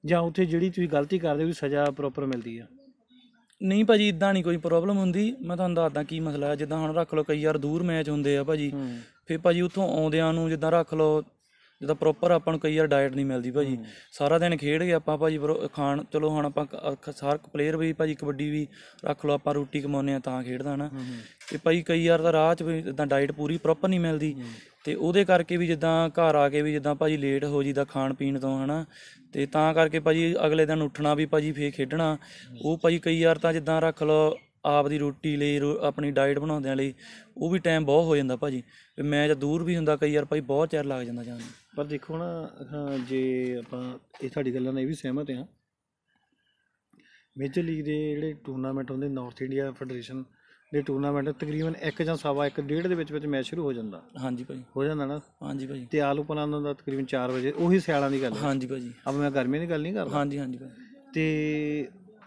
ਜਾਂ ਉੱਥੇ ਜਿਹੜੀ ਤੁਸੀਂ ਗਲਤੀ ਕਰਦੇ ਉਹਦੀ ਸਜ਼ਾ ਪ੍ਰੋਪਰ ਮਿਲਦੀ ਆ ਨਹੀਂ ਭਾਜੀ ਇਦਾਂ ਨਹੀਂ ਕੋਈ ਪ੍ਰੋਬਲਮ ਹੁੰਦੀ ਮੈਂ ਤੁਹਾਨੂੰ ਦੱਸਦਾ ਕੀ ਮਸਲਾ ਹੈ ਜਿੱਦਾਂ ਹੁਣ ਰੱਖ ਲਓ ਕਈ ਯਾਰ ਦੂਰ ਮੈਚ ਹੁੰਦੇ ਆ ਭਾਜੀ ਫਿਰ ਭਾਜੀ ਉਥੋਂ ਆਉਂਦਿਆਂ ਨੂੰ ਜਿੱਦਾਂ ਰੱਖ ਲਓ ਜਦੋਂ ਪ੍ਰੋਪਰ ਆਪਾਂ ਨੂੰ ਕਈ ਵਾਰ ਡਾਈਟ ਨਹੀਂ ਮਿਲਦੀ ਭਾਜੀ ਸਾਰਾ ਦਿਨ ਖੇਡ ਗਏ ਆਪਾਂ ਭਾਜੀ ਫਿਰ ਖਾਣ ਚਲੋ ਹੁਣ ਆਪਾਂ ਸਾਰਕ ਪਲੇਅਰ ਵੀ ਭਾਜੀ ਕਬੱਡੀ ਵੀ ਰੱਖ ਲਓ ਆਪਾਂ ਰੋਟੀ ਕਮਾਉਂਦੇ ਆ ਤਾਂ ਖੇਡਦਾ ਨਾ ਤੇ ਭਾਈ ਕਈ ਵਾਰ ਤਾਂ ਰਾਹ 'ਚ ਵੀ ਇਦਾਂ ਡਾਈਟ ਪੂਰੀ ਪ੍ਰੋਪਰ ਨਹੀਂ ਮਿਲਦੀ ਤੇ ਉਹਦੇ ਕਰਕੇ ਵੀ ਜਿੱਦਾਂ ਘਰ ਆ ਕੇ ਵੀ ਜਿੱਦਾਂ ਭਾਜੀ ਲੇਟ ਹੋ ਜੀਦਾ ਖਾਣ ਪੀਣ ਤੋਂ ਹਨਾ ਤੇ ਤਾਂ ਕਰਕੇ ਭਾਜੀ ਅਗਲੇ ਦਿਨ ਉੱਠਣਾ ਵੀ ਭਾਜੀ ਫੇਰ ਖੇਡਣਾ ਉਹ ਭਾਜੀ ਕਈ ਵਾਰ ਤਾਂ ਜਿੱਦਾਂ ਰੱਖ ਲਓ ਆਪ ਦੀ ਰੋਟੀ ਲਈ ਆਪਣੀ ਡਾਈਟ ਬਣਾਉਂਦਿਆਂ ਲਈ ਉਹ ਵੀ ਟਾਈਮ ਬਹੁਤ ਹੋ ਜਾਂਦਾ ਭਾਜੀ ਮੈਂ ਜਦ ਦੂਰ ਵੀ ਹੁੰਦਾ ਕਈ ਵਾਰ ਭਾਈ ਬਹੁਤ ਚਿਰ ਲੱਗ ਜਾਂਦਾ ਜਾਣ ਨੂੰ ਪਰ ਦੇਖੋ ਨਾ ਜੇ ਆਪਾਂ ਇਹ ਸਾਡੀ ਗੱਲਾਂ ਨਾਲ ਇਹ ਵੀ ਸਹਿਮਤ ਹਾਂ ਮੇਜਰ ਲੀਗ ਦੇ ਜਿਹੜੇ ਟੂਰਨਾਮੈਂਟ ਹੁੰਦੇ ਨਾਰਥ ਇੰਡੀਆ ਫੈਡਰੇਸ਼ਨ ਦੇ ਟੂਰਨਾਮੈਂਟ ਤਕਰੀਬਨ 1 ਜਾਂ ਸਵਾ 1 ਡੇਢ ਦੇ ਵਿੱਚ ਵਿੱਚ ਮੈਚ ਸ਼ੁਰੂ ਹੋ ਜਾਂਦਾ ਹਾਂਜੀ ਭਾਈ ਹੋ ਜਾਂਦਾ ਨਾ ਹਾਂਜੀ ਭਾਈ ਤੇ ਆਲੂ ਪਲਾਨ ਦਾ ਤਕਰੀਬਨ 4 ਵਜੇ ਉਹੀ ਸਿਆਲਾਂ ਦੀ ਗੱਲ ਹੈ ਹਾਂਜੀ ਭਾਜੀ ਅਬ ਮੈਂ ਗਰਮੀ ਦੀ ਗੱਲ ਨਹੀਂ ਕਰਦਾ ਹਾਂਜੀ ਹਾਂਜੀ ਭਾਈ ਤੇ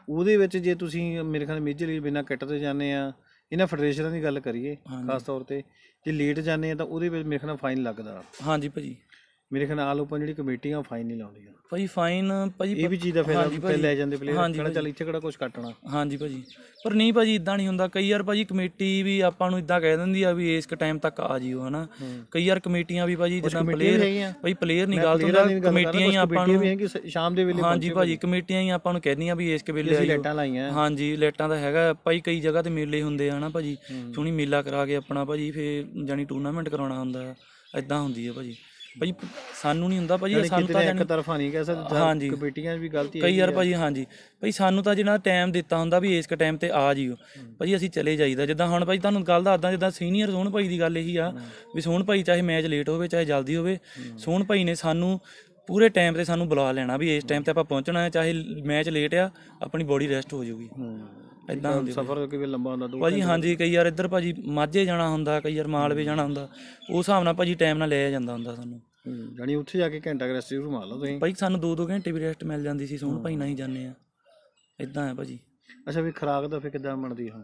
ਉਹਦੇ ਵਿੱਚ ਜੇ ਤੁਸੀਂ ਮੇਰੇ ਖਿਆਲ ਮੇਜਰ ਲੀਗ ਬਿਨਾ ਕਿੱਟ ਤੇ ਜਾਂਦੇ ਆ ਇਹਨਾਂ ਫੈਡਰੇਸ਼ਨਾਂ ਦੀ ਗੱਲ ਕਰੀਏ ਖਾਸ ਤੌਰ ਤੇ ਜੇ ਲੇਟ ਜਾਂਦੇ ਆ ਤਾਂ ਉਹਦੇ ਵਿੱਚ ਮੇਰੇ ਖਿਆਲ ਫਾਈਨ ਲੱਗਦਾ ਹਾਂਜੀ ਭਾਜੀ ਮੇਰੇ ਖਿਆਲ ਨਾਲ ਆਲ ਜਿਹੜੀ ਕਮੇਟੀਆਂ ਫਾਈਨ ਨਹੀਂ ਲਾਉਂਦੀਆਂ ਭਾਜੀ ਫਾਈਨ ਭਾਜੀ ਇਹ ਵੀ ਚੀਜ਼ ਦਾ ਫਾਇਦਾ ਪਹਿਲੇ ਲੈ ਜਾਂਦੇ ਪਲੇਅਰ ਕਿਹੜਾ ਚੱਲ ਇੱਥੇ ਕਿਹੜਾ ਕੁਝ ਕੱਟਣਾ ਹਾਂਜੀ ਭਾਜੀ ਪਰ ਨਹੀਂ ਭਾਜੀ ਇਦਾਂ ਨਹੀਂ ਹੁੰਦਾ ਕਈ ਵਾਰ ਭਾਜੀ ਕਮੇਟੀ ਵੀ ਆਪਾਂ ਨੂੰ ਇਦਾਂ ਕਹਿ ਦਿੰਦੀ ਆ ਵੀ ਇਸ ਕ ਟਾਈਮ ਤੱਕ ਆ ਜਿਓ ਹਨਾ ਕਈ ਵਾਰ ਕਮੇਟੀਆਂ ਵੀ ਭਾਜੀ ਜਿੱਦਾਂ ਪਲੇਅਰ ਭਾਈ ਪਲੇਅਰ ਨਹੀਂ ਗੱਲ ਤੋਂ ਕਮੇਟੀਆਂ ਹੀ ਆਪਾਂ ਨੂੰ ਸ਼ਾਮ ਦੇ ਵੇਲੇ ਹਾਂਜੀ ਭਾਜੀ ਕਮੇਟੀਆਂ ਹੀ ਆਪਾਂ ਨੂੰ ਕਹਿੰਦੀਆਂ ਵੀ ਇਸ ਕ ਵੇਲੇ ਅਸੀਂ ਲੇਟਾਂ ਲਾਈਆਂ ਹਾਂਜੀ ਲੇਟਾਂ ਦਾ ਹੈਗਾ ਭਾਈ ਕਈ ਜਗ੍ਹਾ ਤੇ ਮੇਲੇ ਹੁੰਦੇ ਆ ਹਨਾ ਭਾਜੀ ਸੋਣੀ ਮੇਲਾ ਕਰਾ ਕੇ ਆਪਣਾ ਭਾਜੀ ਫੇ ਜਾਨੀ ਟੂਰਨਾਮੈਂਟ ਕਰਾਉਣਾ ਹੁੰਦਾ ਐਦਾਂ ਹੁੰਦੀ ਆ ਭਾਜੀ ਭਾਜੀ ਸਾਨੂੰ ਨਹੀਂ ਹੁੰਦਾ ਭਾਜੀ ਸਾਨੂੰ ਤਾਂ ਇੱਕ ਤਰਫਾ ਨਹੀਂ ਕਹਿ ਸਕਦੇ ਹਾਂਜੀ ਕਮੇਟੀਆਂ ਵੀ ਗਲਤੀ ਕਈ ਵਾਰ ਭਾਜੀ ਹਾਂਜੀ ਭਾਈ ਸਾਨੂੰ ਤਾਂ ਜਿਹੜਾ ਟਾਈਮ ਦਿੱਤਾ ਹੁੰਦਾ ਵੀ ਇਸ ਕ ਟਾਈਮ ਤੇ ਆ ਜਿਓ ਭਾਜੀ ਅਸੀਂ ਚਲੇ ਜਾਈਦਾ ਜਿੱਦਾਂ ਹੁਣ ਭਾਜੀ ਤੁਹਾਨੂੰ ਗੱਲ ਦੱਸਦਾ ਜਿੱਦਾਂ ਸੀਨੀਅਰ ਸੋਹਣ ਭਾਈ ਦੀ ਗੱਲ ਇਹੀ ਆ ਵੀ ਸੋਹਣ ਭਾਈ ਚਾਹੇ ਮੈਚ ਲੇਟ ਹੋਵੇ ਚਾਹੇ ਜਲਦੀ ਹੋਵੇ ਸੋਹਣ ਭਾਈ ਨੇ ਸਾਨੂੰ ਪੂਰੇ ਟਾਈਮ ਤੇ ਸਾਨੂੰ ਬੁਲਾ ਲੈਣਾ ਵੀ ਇਸ ਟਾਈਮ ਤੇ ਆਪਾਂ ਪਹੁੰਚਣਾ ਹੈ ਚਾਹੇ ਮੈਚ ਲੇਟ ਆ ਆਪਣੀ ਬੋਡੀ ਰੈਸਟ ਹੋ ਜਾਊਗੀ ਇਦਾਂ ਹੁੰਦੀ ਸਫ਼ਰ ਕਿਵੇਂ ਲੰਬਾ ਹੁੰਦਾ ਦੋ ਭਾਜੀ ਹਾਂਜੀ ਕਈ ਯਾਰ ਇੱਧਰ ਭਾਜੀ ਮਾਝੇ ਜਾਣਾ ਹੁੰਦਾ ਕਈ ਯਾਰ ਮਾਲਵੇ ਜਾਣਾ ਹੁੰਦਾ ਉਹ ਹਿਸਾਬ ਨਾਲ ਭਾਜੀ ਟਾਈਮ ਨਾਲ ਲਿਆ ਜਾਂਦਾ ਹੁੰਦਾ ਸਾਨੂੰ ਜਾਨੀ ਉੱਥੇ ਜਾ ਕੇ ਘੰਟਾ ਕੁ ਰੈਸਟ ਜ਼ਰੂਰ ਮਾਰ ਲਓ ਤੁਸੀਂ ਭਾਈ ਸਾਨੂੰ 2-2 ਘੰਟੇ ਵੀ ਰੈਸਟ ਮਿਲ ਜਾਂਦੀ ਸੀ ਸੋਣ ਭਾਈ ਨਹੀਂ ਜਾਂਦੇ ਆ ਇਦਾਂ ਆ ਭਾਜੀ ਅੱਛਾ ਵੀ ਖਰਾਕ ਦਾ ਫੇ ਕਿਦਾਂ ਬਣਦੀ ਆ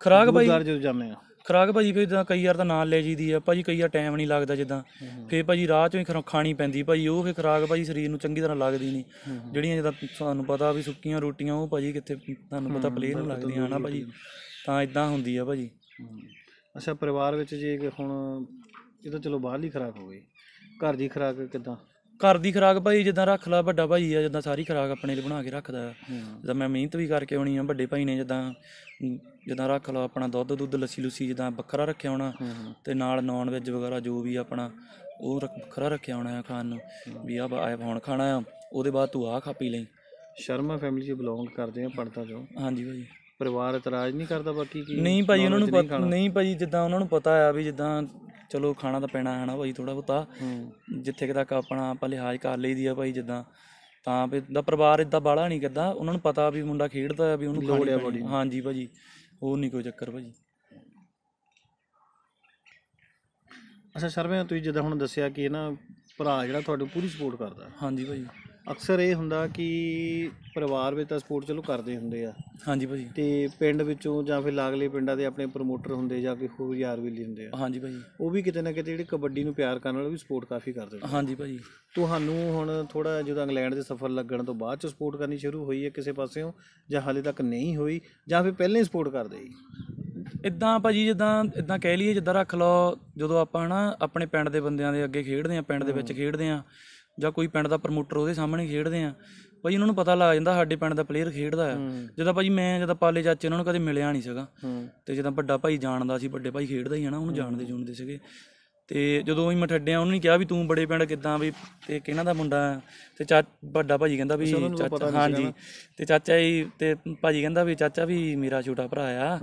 ਖਰਾਕ ਭਾਈ ਜਦੋਂ ਜਾਂਦੇ ਆ ਖਰਾਕ ਭਾਜੀ ਫਿਰ ਤਾਂ ਕਈ ਵਾਰ ਤਾਂ ਨਾਲ ਲੈ ਜੀਦੀ ਆ ਭਾਜੀ ਕਈ ਵਾਰ ਟਾਈਮ ਨਹੀਂ ਲੱਗਦਾ ਜਿੱਦਾਂ ਫੇਰ ਭਾਜੀ ਰਾਹ ਚੋਂ ਹੀ ਖਰਾ- ਖਾਣੀ ਪੈਂਦੀ ਭਾਜੀ ਉਹ ਕਿ ਖਰਾਕ ਭਾਜੀ ਸਰੀਰ ਨੂੰ ਚੰਗੀ ਤਰ੍ਹਾਂ ਲੱਗਦੀ ਨਹੀਂ ਜਿਹੜੀਆਂ ਜਿੱਦਾਂ ਤੁਹਾਨੂੰ ਪਤਾ ਵੀ ਸੁੱਕੀਆਂ ਰੋਟੀਆਂ ਉਹ ਭਾਜੀ ਕਿੱਥੇ ਤੁਹਾਨੂੰ ਪਤਾ ਪਲੇਨ ਨੂੰ ਲੱਗਦੀਆਂ ਹਨਾ ਭਾਜੀ ਤਾਂ ਇਦਾਂ ਹੁੰਦੀ ਆ ਭਾਜੀ ਅੱਛਾ ਪਰਿਵਾਰ ਵਿੱਚ ਜੇ ਹੁਣ ਇਹ ਤਾਂ ਚਲੋ ਬਾਹਰਲੀ ਖਰਾਕ ਹੋ ਗਈ ਘਰ ਦੀ ਖਰਾਕ ਕਿਦਾਂ ਘਰ ਦੀ ਖਰਾਕ ਭਾਈ ਜਿੱਦਾਂ ਰੱਖ ਲਾ ਵੱਡਾ ਭਾਈ ਆ ਜਿੱਦਾਂ ਸਾਰੀ ਖਰਾਕ ਆਪਣੇ ਲਈ ਬਣਾ ਕੇ ਰੱਖਦਾ ਆ ਜਿੱਦਾਂ ਮੈਂ ਮਿਹਨਤ ਵੀ ਕਰਕੇ ਆਉਣੀ ਆ ਵੱਡੇ ਭਾਈ ਨੇ ਜਿੱਦਾਂ ਜਿੱਦਾਂ ਰੱਖ ਲਾ ਆਪਣਾ ਦੁੱਧ ਦੁੱਧ ਲੱਸੀ ਲੁਸੀ ਜਿੱਦਾਂ ਬੱਕਰਾ ਰੱਖਿਆ ਹੋਣਾ ਤੇ ਨਾਲ ਨੌਨ ਵੈਜ ਵਗੈਰਾ ਜੋ ਵੀ ਆਪਣਾ ਉਹ ਖਰਾ ਰੱਖਿਆ ਹੋਣਾ ਆ ਖਾਣ ਨੂੰ ਵੀ ਆ ਆਏ ਹੁਣ ਖਾਣਾ ਆ ਉਹਦੇ ਬਾਅਦ ਤੂੰ ਆ ਖਾ ਪੀ ਲਈ ਸ਼ਰਮਾ ਫੈਮਿਲੀ ਚ ਬਿਲੋਂਗ ਕਰਦੇ ਆ ਪੜਤਾ ਜੋ ਹਾਂਜੀ ਭਾਈ ਪਰਿਵਾਰ ਇਤਰਾਜ਼ ਨਹੀਂ ਕਰਦਾ ਬਾਕੀ ਕੀ ਨਹੀਂ ਭਾਈ ਉਹਨਾਂ ਨੂੰ ਨਹੀਂ ਭਾਈ ਜਿੱਦਾਂ ਉਹਨਾਂ ਨੂੰ ਪਤਾ ਆ ਵੀ ਜਿੱਦਾਂ ਚਲੋ ਖਾਣਾ ਤਾਂ ਪੈਣਾ ਹੈ ਨਾ ਭਾਈ ਥੋੜਾ ਬਹੁਤਾ ਜਿੱਥੇ ਤੱਕ ਆਪਣਾ ਆਪਾਂ ਲਿਹਾਜ਼ ਕਰ ਲਈਦੀ ਆ ਭਾਈ ਜਿੱਦਾਂ ਤਾਂ ਵੀ ਦਾ ਪਰਿਵਾਰ ਇਦਾਂ ਬਾਲਾ ਨਹੀਂ ਕਰਦਾ ਉਹਨਾਂ ਨੂੰ ਪਤਾ ਵੀ ਮੁੰਡਾ ਖੇਡਦਾ ਵੀ ਉਹਨੂੰ ਲੋੜ ਹੈ ਬੋਡੀ ਹਾਂਜੀ ਭਾਜੀ ਹੋਰ ਨਹੀਂ ਕੋਈ ਚੱਕਰ ਭਾਜੀ ਅੱਛਾ ਸਰਵੇ ਤੁਸੀਂ ਜਿੱਦਾਂ ਹੁਣ ਦੱਸਿਆ ਕਿ ਨਾ ਭਰਾ ਜਿਹੜਾ ਤੁਹਾਡੇ ਪੂਰੀ ਸਪੋਰਟ ਕਰਦਾ ਹਾਂਜੀ ਭਾਜੀ ਅਕਸਰ ਇਹ ਹੁੰਦਾ ਕਿ ਪਰਿਵਾਰ ਵਿੱਚ ਤਾਂ ਸਪੋਰਟ ਚਲੋ ਕਰਦੇ ਹੁੰਦੇ ਆ ਹਾਂਜੀ ਭਾਜੀ ਤੇ ਪਿੰਡ ਵਿੱਚੋਂ ਜਾਂ ਫਿਰ ਲਾਗਲੇ ਪਿੰਡਾਂ ਦੇ ਆਪਣੇ ਪ੍ਰੋਮੋਟਰ ਹੁੰਦੇ ਜਾਂ ਕੋਈ ਹੋਰ ਯਾਰ ਵੀ ਲੈਂਦੇ ਆ ਹਾਂਜੀ ਭਾਜੀ ਉਹ ਵੀ ਕਿਤੇ ਨਾ ਕਿਤੇ ਜਿਹੜੇ ਕਬੱਡੀ ਨੂੰ ਪਿਆਰ ਕਰਨ ਵਾਲੇ ਵੀ ਸਪੋਰਟ ਕਾਫੀ ਕਰਦੇ ਆ ਹਾਂਜੀ ਭਾਜੀ ਤੁਹਾਨੂੰ ਹੁਣ ਥੋੜਾ ਜਿਹਾ ਇੰਗਲੈਂਡ ਦੇ ਸਫਰ ਲੱਗਣ ਤੋਂ ਬਾਅਦ ਚ ਸਪੋਰਟ ਕਰਨੀ ਸ਼ੁਰੂ ਹੋਈ ਹੈ ਕਿਸੇ ਪਾਸਿਓਂ ਜਾਂ ਹਾਲੇ ਤੱਕ ਨਹੀਂ ਹੋਈ ਜਾਂ ਫਿਰ ਪਹਿਲਾਂ ਹੀ ਸਪੋਰਟ ਕਰਦੇ ਸੀ ਇਦਾਂ ਭਾਜੀ ਜਿੱਦਾਂ ਇਦਾਂ ਕਹਿ ਲਈਏ ਜਿੱਦਾਂ ਰੱਖ ਲਓ ਜਦੋਂ ਆਪਾਂ ਨਾ ਆਪਣੇ ਪਿੰਡ ਦੇ ਬੰਦਿਆਂ ਦੇ ਅੱਗੇ ਖੇਡਦੇ ਆ ਪਿੰਡ ਦੇ ਵਿੱਚ ਖੇਡਦੇ ਆ ਜਾਂ ਕੋਈ ਪਿੰਡ ਦਾ ਪ੍ਰਮੋਟਰ ਉਹਦੇ ਸਾਹਮਣੇ ਖੇਡਦੇ ਆ ਭਾਈ ਉਹਨਾਂ ਨੂੰ ਪਤਾ ਲੱਗ ਜਾਂਦਾ ਸਾਡੇ ਪਿੰਡ ਦਾ ਪਲੇਅਰ ਖੇਡਦਾ ਆ ਜਦੋਂ ਭਾਜੀ ਮੈਂ ਜਦੋਂ ਪਾਲੇ ਚਾਚੇ ਉਹਨਾਂ ਨੂੰ ਕਦੇ ਮਿਲਿਆ ਨਹੀਂ ਸੀਗਾ ਤੇ ਜਦੋਂ ਵੱਡਾ ਭਾਈ ਜਾਣਦਾ ਸੀ ਵੱਡੇ ਭਾਈ ਖੇਡਦਾ ਹੀ ਹਨਾ ਉਹਨੂੰ ਜਾਣਦੇ ਜੁਣਦੇ ਸੀਗੇ ਤੇ ਜਦੋਂ ਹੀ ਮਠੱਡਿਆਂ ਉਹਨੂੰ ਕਿਹਾ ਵੀ ਤੂੰ ਬੜੇ ਪਿੰਡ ਕਿੱਦਾਂ ਵੀ ਤੇ ਕਿਹਨਾਂ ਦਾ ਮੁੰਡਾ ਤੇ ਚਾ ਵੱਡਾ ਭਾਜੀ ਕਹਿੰਦਾ ਵੀ ਚਾਚਾ ਹਾਂਜੀ ਤੇ ਚਾਚਾ ਹੀ ਤੇ ਭਾਜੀ ਕਹਿੰਦਾ ਵੀ ਚਾਚਾ ਵੀ ਮੇਰਾ ਛੋਟਾ ਭਰਾ ਆ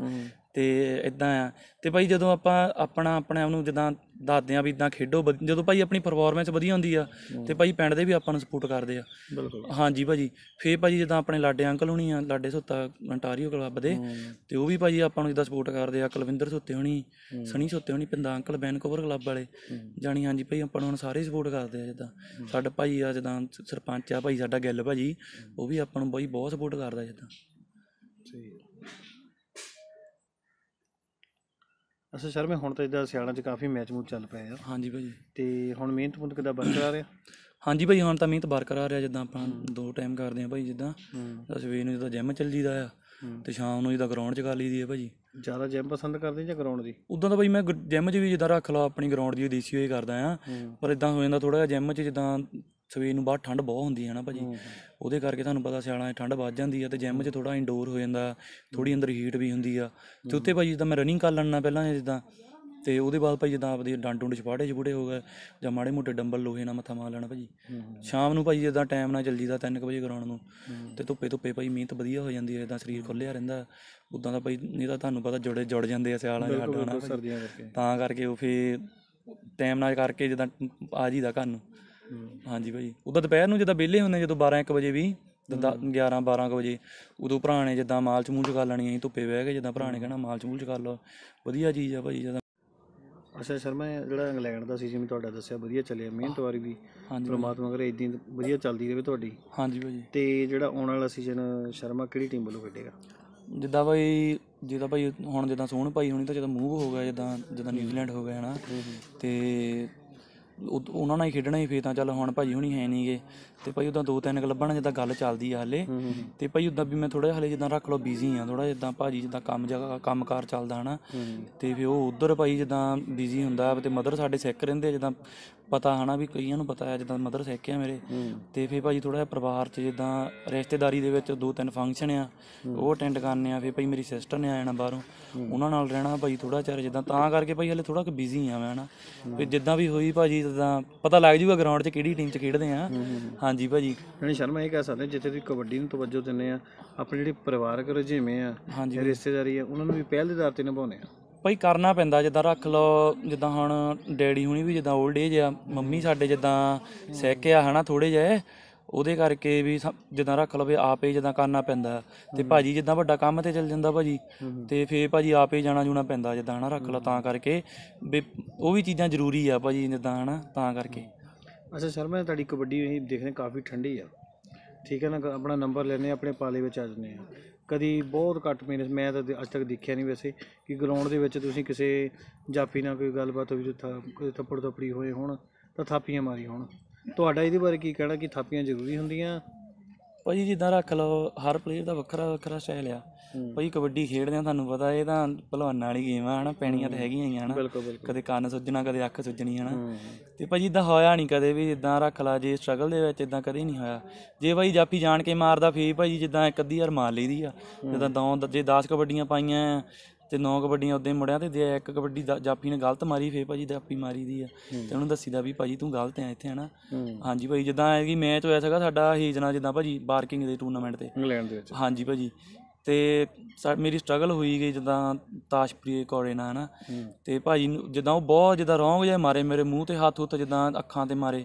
ਤੇ ਇਦਾਂ ਆ ਤੇ ਭਾਈ ਜਦੋਂ ਆਪਾਂ ਆਪਣਾ ਆਪਣੇ ਆਪ ਨੂੰ ਜਿੱਦਾਂ ਦੱਸਦੇ ਆ ਵੀ ਇਦਾਂ ਖੇਡੋ ਜਦੋਂ ਭਾਈ ਆਪਣੀ ਪਰਫਾਰਮੈਂਸ ਵਧੀਆ ਹੁੰਦੀ ਆ ਤੇ ਭਾਈ ਪਿੰਡ ਦੇ ਵੀ ਆਪਾਂ ਨੂੰ ਸਪੋਰਟ ਕਰਦੇ ਆ ਬਿਲਕੁਲ ਹਾਂਜੀ ਭਾਜੀ ਫੇਰ ਭਾਜੀ ਜਦਾਂ ਆਪਣੇ ਲਾਡੇ ਅੰਕਲ ਹੁਣੀ ਆ ਲਾਡੇ ਸੁੱਤਾ ਅੰਟਾਰੀਓ ਕਲੱਬ ਦੇ ਤੇ ਉਹ ਵੀ ਭਾਜੀ ਆਪਾਂ ਨੂੰ ਜਿੱਦਾਂ ਸਪੋਰਟ ਕਰਦੇ ਆ ਕੁਲਵਿੰਦਰ ਸੁੱਤੇ ਹੁਣੀ ਸਣੀ ਸੁੱਤੇ ਹੁਣੀ ਪਿੰਦਾ ਅੰਕਲ ਬੈਨਕੋਵਰ ਕਲੱਬ ਵਾਲੇ ਜਾਣੀ ਹਾਂਜੀ ਭਾਈ ਆਪਾਂ ਨੂੰ ਸਾਰੇ ਸਪੋਰਟ ਕਰਦੇ ਆ ਜਿੱਦਾਂ ਸਾਡਾ ਭਾਈ ਆ ਜਿੱਦਾਂ ਸਰਪੰਚ ਆ ਭਾਈ ਸਾਡਾ ਗਿੱਲ ਭਾਜੀ ਉਹ ਵੀ ਆਪਾਂ ਨੂੰ ਬਈ ਬਹੁਤ ਸਪੋਰਟ ਕਰਦਾ ਜਿੱਦਾਂ ਸਹੀ ਅਸਾ ਸ਼ਰਮ ਮੈਂ ਹੁਣ ਤਾਂ ਇਦਾਂ ਸਿਆਲਾਂ 'ਚ ਕਾਫੀ ਮੈਚ ਮੂਚ ਚੱਲ ਪਏ ਆ ਹਾਂਜੀ ਭਾਜੀ ਤੇ ਹੁਣ ਮਿਹਨਤ ਮੁਹਨਤ ਕਿੱਦਾਂ ਬਰਕਰਾਰ ਆ ਹਾਂਜੀ ਭਾਈ ਹੁਣ ਤਾਂ ਮਿਹਨਤ ਬਰਕਰਾਰ ਆ ਜਿੱਦਾਂ ਆਪਾਂ ਦੋ ਟਾਈਮ ਕਰਦੇ ਆ ਭਾਈ ਜਿੱਦਾਂ ਸਵੇਰ ਨੂੰ ਜਿੱਦਾਂ ਜਿਮ ਚੱਲ ਜੀਦਾ ਆ ਤੇ ਸ਼ਾਮ ਨੂੰ ਜਿੱਦਾਂ ਗਰਾਊਂਡ 'ਚ ਕਰ ਲਈਦੀ ਆ ਭਾਜੀ ਜ਼ਿਆਦਾ ਜਿਮ ਪਸੰਦ ਕਰਦੇ ਜਾਂ ਗਰਾਊਂਡ ਦੀ ਉਦਾਂ ਤਾਂ ਭਾਈ ਮੈਂ ਜਿਮ 'ਚ ਵੀ ਜਿੱਦਾਂ ਰੱਖ ਲਾ ਆਪਣੀ ਗਰਾਊਂਡ ਦੀ ਦੇਸੀ ਹੋਈ ਕਰਦਾ ਆ ਪਰ ਇਦਾਂ ਹੋ ਜਾਂਦਾ ਥੋੜਾ ਜਿਹਾ ਜਿਮ 'ਚ ਜਿੱਦਾਂ ਸਵੇਰ ਨੂੰ ਬਾਹਰ ਠੰਡ ਬਹੁਤ ਹੁੰਦੀ ਹੈ ਨਾ ਭਾਜੀ ਉਹਦੇ ਕਰਕੇ ਤੁਹਾਨੂੰ ਪਤਾ ਸਿਆਲਾਂ 'ਚ ਠੰਡ ਵੱਜ ਜਾਂਦੀ ਆ ਤੇ ਜਿਮ 'ਚ ਥੋੜਾ ਇੰਡੋਰ ਹੋ ਜਾਂਦਾ ਥੋੜੀ ਅੰਦਰ ਹੀਟ ਵੀ ਹੁੰਦੀ ਆ ਤੇ ਉੱਤੇ ਭਾਜੀ ਜਦੋਂ ਮੈਂ ਰਨਿੰਗ ਕਰ ਲੈਣਾ ਪਹਿਲਾਂ ਜਿੱਦਾਂ ਤੇ ਉਹਦੇ ਬਾਅਦ ਭਾਜੀ ਜਦੋਂ ਆਪਦੀ ਡੰਡ ਡੁੰਡ ਛਪਾੜੇ ਜੁੜੇ ਹੋ ਗਏ ਜਾਂ ਮਾੜੇ ਮੋਟੇ ਡੰਬਲ ਲੋਹੇ ਨਾਲ ਮੱਥਾ ਮਾਰ ਲੈਣਾ ਭਾਜੀ ਸ਼ਾਮ ਨੂੰ ਭਾਜੀ ਜਦਾਂ ਟਾਈਮ ਨਾਲ ਜਲਦੀ ਦਾ 3 ਵਜੇ ਗਰਾਉਂਡ ਨੂੰ ਤੇ ਧੁੱਪੇ ਧੁੱਪੇ ਭਾਈ ਮਿਹਨਤ ਵਧੀਆ ਹੋ ਜਾਂਦੀ ਹੈ ਇਦਾਂ ਸਰੀਰ ਖੁੱਲਿਆ ਰਹਿੰਦਾ ਉਦਾਂ ਦਾ ਭਾਈ ਨਹੀਂ ਤਾਂ ਤੁਹਾਨੂੰ ਪਤਾ ਜੁੜੇ ਜੁੜ ਜਾਂਦੇ ਆ ਸਿਆਲਾਂ ਦੇ ਹੱਡਾਂ ਨਾਲ ਤਾਂ ਕਰਕੇ ਉਹ ਫੇ ਟਾਈਮ ਨਾਲ ਕਰਕੇ ਜਦੋਂ ਆ ਜੀਦਾ ਘਰ ਨੂੰ ਹਾਂਜੀ ਭਾਈ ਉਦੋਂ ਦੁਪਹਿਰ ਨੂੰ ਜਦੋਂ ਵਿਹਲੇ ਹੁੰਦੇ ਜਦੋਂ 12 1 ਵਜੇ ਵੀ 11 12 ਵਜੇ ਉਦੋਂ ਭਰਾ ਨੇ ਜਿੱਦਾਂ ਮਾਲ ਚ ਮੂੰਹ ਚਕਾ ਲੈਣੀ ਅਸੀਂ ਧੁੱਪੇ ਬਹਿ ਕੇ ਜਿੱਦਾਂ ਭਰਾ ਨੇ ਕਹਿਣਾ ਮਾਲ ਚ ਮੂੰਹ ਚਕਾ ਲਓ ਵਧੀਆ ਚੀਜ਼ ਆ ਭਾਈ ਜਦਾਂ ਅਸਾ ਸ਼ਰਮਾ ਜਿਹੜਾ ਇੰਗਲੈਂਡ ਦਾ ਸੀ ਜਿਵੇਂ ਤੁਹਾਡਾ ਦੱਸਿਆ ਵਧੀਆ ਚੱਲਿਆ ਮਿਹਨਤ ਵਾਰੀ ਵੀ ਪ੍ਰਮਾਤਮਾ ਕਰੇ ਇਦਾਂ ਵਧੀਆ ਚੱਲਦੀ ਰਹੇ ਤੁਹਾਡੀ ਹਾਂਜੀ ਭਾਈ ਤੇ ਜਿਹੜਾ ਆਉਣ ਵਾਲਾ ਸੀਜ਼ਨ ਸ਼ਰਮਾ ਕਿਹੜੀ ਟੀਮ ਵੱਲੋਂ ਖੇਡੇਗਾ ਜਿੱਦਾਂ ਭਾਈ ਜਿੱਦਾਂ ਭਾਈ ਹੁਣ ਜਿੱਦਾਂ ਸੋਹਣ ਭਾਈ ਹੋਣੀ ਤਾਂ ਜਦੋਂ ਮੂਵ ਹੋ ਗਿਆ ਜਿੱਦਾਂ ਜਿੱਦਾਂ ਨਿਊਜ਼ੀਲੈਂਡ ਹੋ ਗਿਆ ਹਨਾ ਤੇ ਉਹਨਾਂ ਨਾਲ ਹੀ ਖੇਡਣਾ ਸੀ ਫੇਰ ਤਾਂ ਚੱਲ ਹੁਣ ਭਾਜੀ ਹੁਣੀ ਹੈ ਨਹੀਂਗੇ ਤੇ ਭਾਈ ਉਦਾਂ ਦੋ ਤਿੰਨ ਕੁ ਲੱਭਣ ਜਿੱਦਾਂ ਗੱਲ ਚੱਲਦੀ ਆ ਹਲੇ ਤੇ ਭਾਈ ਉਦਾਂ ਵੀ ਮੈਂ ਥੋੜਾ ਜਿਹਾ ਹਲੇ ਜਿੱਦਾਂ ਰੱਖ ਲਓ ਬਿਜ਼ੀ ਆ ਥੋੜਾ ਜਿੱਦਾਂ ਭਾਜੀ ਜਿੱਦਾਂ ਕੰਮ ਜਗਾ ਕੰਮਕਾਰ ਚੱਲਦਾ ਹਨਾ ਤੇ ਫਿਰ ਉਹ ਉਧਰ ਭਾਈ ਜਿੱਦਾਂ ਬਿਜ਼ੀ ਹੁੰਦਾ ਤੇ ਮਦਰ ਸਾਡੇ ਸਿੱਖ ਰਹਿੰਦੇ ਜਿੱਦਾਂ ਪਤਾ ਹਨਾ ਵੀ ਕਈਆਂ ਨੂੰ ਪਤਾ ਹੈ ਜਿੱਦਾਂ ਮਦਰ ਸਿੱਖ ਆ ਮੇਰੇ ਤੇ ਫਿਰ ਭਾਜੀ ਥੋੜਾ ਜਿਹਾ ਪਰਿਵਾਰ 'ਚ ਜਿੱਦਾਂ ਰਿਸ਼ਤੇਦਾਰੀ ਦੇ ਵਿੱਚ ਦੋ ਤਿੰਨ ਫੰਕਸ਼ਨ ਆ ਉਹ ਅਟੈਂਡ ਕਰਨੇ ਆ ਫਿਰ ਭਾਈ ਮੇਰੀ ਸਿਸਟਰ ਨੇ ਆ ਜਾਣਾ ਬਾਹਰੋਂ ਉਹਨਾਂ ਨਾਲ ਰਹਿਣਾ ਭਾਈ ਥੋੜਾ ਚਿਰ ਜਿੱਦਾਂ ਤਾਂ ਕਰਕੇ ਭਾਈ ਹਲੇ ਥੋੜਾ ਕਿ ਬਿਜ਼ੀ ਆ ਮੈਂ ਹਨਾ ਵੀ ਜਿੱਦਾਂ ਵੀ ਹੋਈ ਭਾਜੀ ਜਿੱਦਾਂ ਪਤਾ ਲੱਗ ਜੂਗਾ ਗਰਾਊਂਡ 'ਚ ਕਿਹੜੀ ਟੀਮ 'ਚ ਖੇਡਦੇ ਆ ਹਾਂਜੀ ਭਾਜੀ ਯਾਨੀ ਸ਼ਰਮਾ ਇਹ ਕਹਿ ਸਕਦੇ ਜਿੱਥੇ ਤੁਸੀਂ ਕਬੱਡੀ ਨੂੰ ਤਵੱਜੋ ਦਿੰਦੇ ਆ ਆਪਣੇ ਜਿਹੜੇ ਪਰਿਵਾਰਕ ਰਜੇਵੇਂ ਆ ਹਾਂਜੀ। ਰਿਸ਼ਤੇਦਾਰੀ ਆ ਉਹਨਾਂ ਨੂੰ ਵੀ ਪਹਿਲ ਦੇ ਦਰ ਤੇ ਨਿਭਾਉਣੇ ਆ ਭਾਈ ਕਰਨਾ ਪੈਂਦਾ ਜਿੱਦਾਂ ਰੱਖ ਲਓ ਜਿੱਦਾਂ ਹੁਣ ਡੈਡੀ ਹੁਣੀ ਵੀ ਜਿੱਦਾਂ 올ਡ ਏਜ ਆ ਮੰਮੀ ਸਾਡੇ ਜਿੱਦਾਂ ਸਿੱਖ ਆ ਹਨਾ ਥੋੜੇ ਜਏ ਉਹਦੇ ਕਰਕੇ ਵੀ ਜਿੱਦਾਂ ਰੱਖ ਲਵੇ ਵੀ ਆਪੇ ਜਿੱਦਾਂ ਕਰਨਾ ਪੈਂਦਾ ਤੇ ਭਾਜੀ ਜਿੱਦਾਂ ਵੱਡਾ ਕੰਮ ਤੇ ਚੱਲ ਜਾਂਦਾ ਭਾਜੀ ਤੇ ਫੇਰ ਭਾਜੀ ਆਪੇ ਜਾਣਾ ਜੂਣਾ ਪੈਂਦਾ ਜਿੱਦਾਂ ਹਨਾ ਰੱਖ ਲਾ ਤਾਂ ਕਰਕੇ ਵੀ ਉਹ ਵੀ ਚੀਜ਼ਾਂ ਜ਼ਰੂਰੀ ਆ ਭਾਜੀ ਜਿੱਦਾਂ ਹਨਾ ਤਾਂ ਕਰਕੇ ਅੱਛਾ ਸਰ ਮੈਂ ਤੁਹਾਡੀ ਕਬੱਡੀ ਵੀ ਦੇਖਨੇ ਕਾਫੀ ਠੰਡੀ ਆ ਠੀਕ ਹੈ ਨਾ ਆਪਣਾ ਨੰਬਰ ਲੈਨੇ ਆਪਣੇ ਪਾਲੇ ਵਿੱਚ ਆ ਜਨੇ ਆ ਕਦੀ ਬਹੁਤ ਘੱਟ ਮਿਹਨਤ ਮੈਂ ਤਾਂ ਅੱਜ ਤੱਕ ਦੇਖਿਆ ਨਹੀਂ ਵੈਸੇ ਕਿ ਗਰਾਊਂਡ ਦੇ ਵਿੱਚ ਤੁਸੀਂ ਕਿਸੇ ਜਾਫੀ ਨਾਲ ਕੋਈ ਗੱਲਬਾਤ ਹੋਈ ਜਿੱਥਾ ਕੋਈ ਥੱਪੜ ਥੱਪੜੀ ਹੋਏ ਹੋਣ ਤਾਂ ਥਾਪੀਆਂ ਮਾਰੀ ਹੋਣ ਤੁਹਾਡਾ ਇਹਦੇ ਬਾਰੇ ਕੀ ਕਹਿਣਾ ਕਿ ਥਾਪੀਆਂ ਜ਼ਰੂਰੀ ਹੁੰਦੀਆਂ ਭਾਜੀ ਜਿੱਦਾਂ ਰੱਖ ਲਓ ਹਰ ਪਲੇਅਰ ਦਾ ਵੱਖਰਾ ਵੱਖਰਾ ਸਟਾਈਲ ਆ ਭਾਈ ਕਬੱਡੀ ਖੇਡਦੇ ਆ ਤੁਹਾਨੂੰ ਪਤਾ ਇਹ ਤਾਂ ਭਲਵਾਨਾਂ ਵਾਲੀ ਗੇਮ ਆ ਹਨਾ ਪੈਣੀਆਂ ਤਾਂ ਹੈਗੀਆਂ ਹੀ ਆ ਹਨਾ ਕਦੇ ਕੰਨ ਸੁੱਜਣਾ ਕਦੇ ਅੱਖ ਸੁੱਜਣੀ ਹਨਾ ਤੇ ਭਾਈ ਇਦਾਂ ਹੋਇਆ ਨਹੀਂ ਕਦੇ ਵੀ ਇਦਾਂ ਰੱਖ ਲਾ ਜੇ ਸਟਰਗਲ ਦੇ ਵਿੱਚ ਇਦਾਂ ਕਦੇ ਨਹੀਂ ਹੋਇਆ ਜੇ ਭਾਈ ਜਾਪੀ ਜਾਣ ਕੇ ਮਾਰਦਾ ਫੇਰ ਭਾਈ ਜਿੱਦਾਂ ਇੱਕ ਅੱਧੀ ਯਾਰ ਮਾਰ ਲਈਦੀ ਆ ਜਿੱਦਾਂ ਦੋ ਜੇ 10 ਕਬੱਡੀਆਂ ਪਾਈਆਂ ਤੇ ਨੌ ਕਬੱਡੀਆਂ ਉਦੋਂ ਮੁੜਿਆ ਤੇ ਜੇ ਇੱਕ ਕਬੱਡੀ ਜਾਪੀ ਨੇ ਗਲਤ ਮਾਰੀ ਫੇਰ ਭਾਜੀ ਜਾਪੀ ਮਾਰੀ ਦੀ ਆ ਤੇ ਉਹਨੂੰ ਦੱਸੀਦਾ ਵੀ ਭਾਜੀ ਤੂੰ ਗਲਤ ਐ ਇੱਥੇ ਹਨਾ ਹਾਂਜੀ ਭਾਈ ਜਿੱਦਾਂ ਇਹ ਮੈਚ ਹੋਇਆ ਸੀਗਾ ਸਾਡਾ ਹੀਜਨਾ ਜਿੱਦਾਂ ਭਾਜੀ ਬਾਰਕਿੰਗ ਦੇ ਟੂਰਨਾਮੈਂਟ ਤੇ ਇੰਗਲੈਂਡ ਦੇ ਵਿੱਚ ਹਾਂਜੀ ਭਾਜੀ ਤੇ ਸਾ ਮੇਰੀ ਸਟਰਗਲ ਹੋਈ ਗਈ ਜਦਾਂ ਤਾਸ਼ਪ੍ਰੀਤ ਕੌੜੇ ਨਾਲ ਹੈ ਨਾ ਅਤੇ ਭਾਜੀ ਨੂੰ ਉਹ ਬਹੁਤ ਜਿੱਦਾਂ ਰੋਂਗ ਜਿਹਾ ਮਾਰੇ ਮੇਰੇ ਮੂੰਹ 'ਤੇ ਹੱਥ ਉੱਤੇ ਜਦਾਂ ਅੱਖਾਂ 'ਤੇ ਮਾਰੇ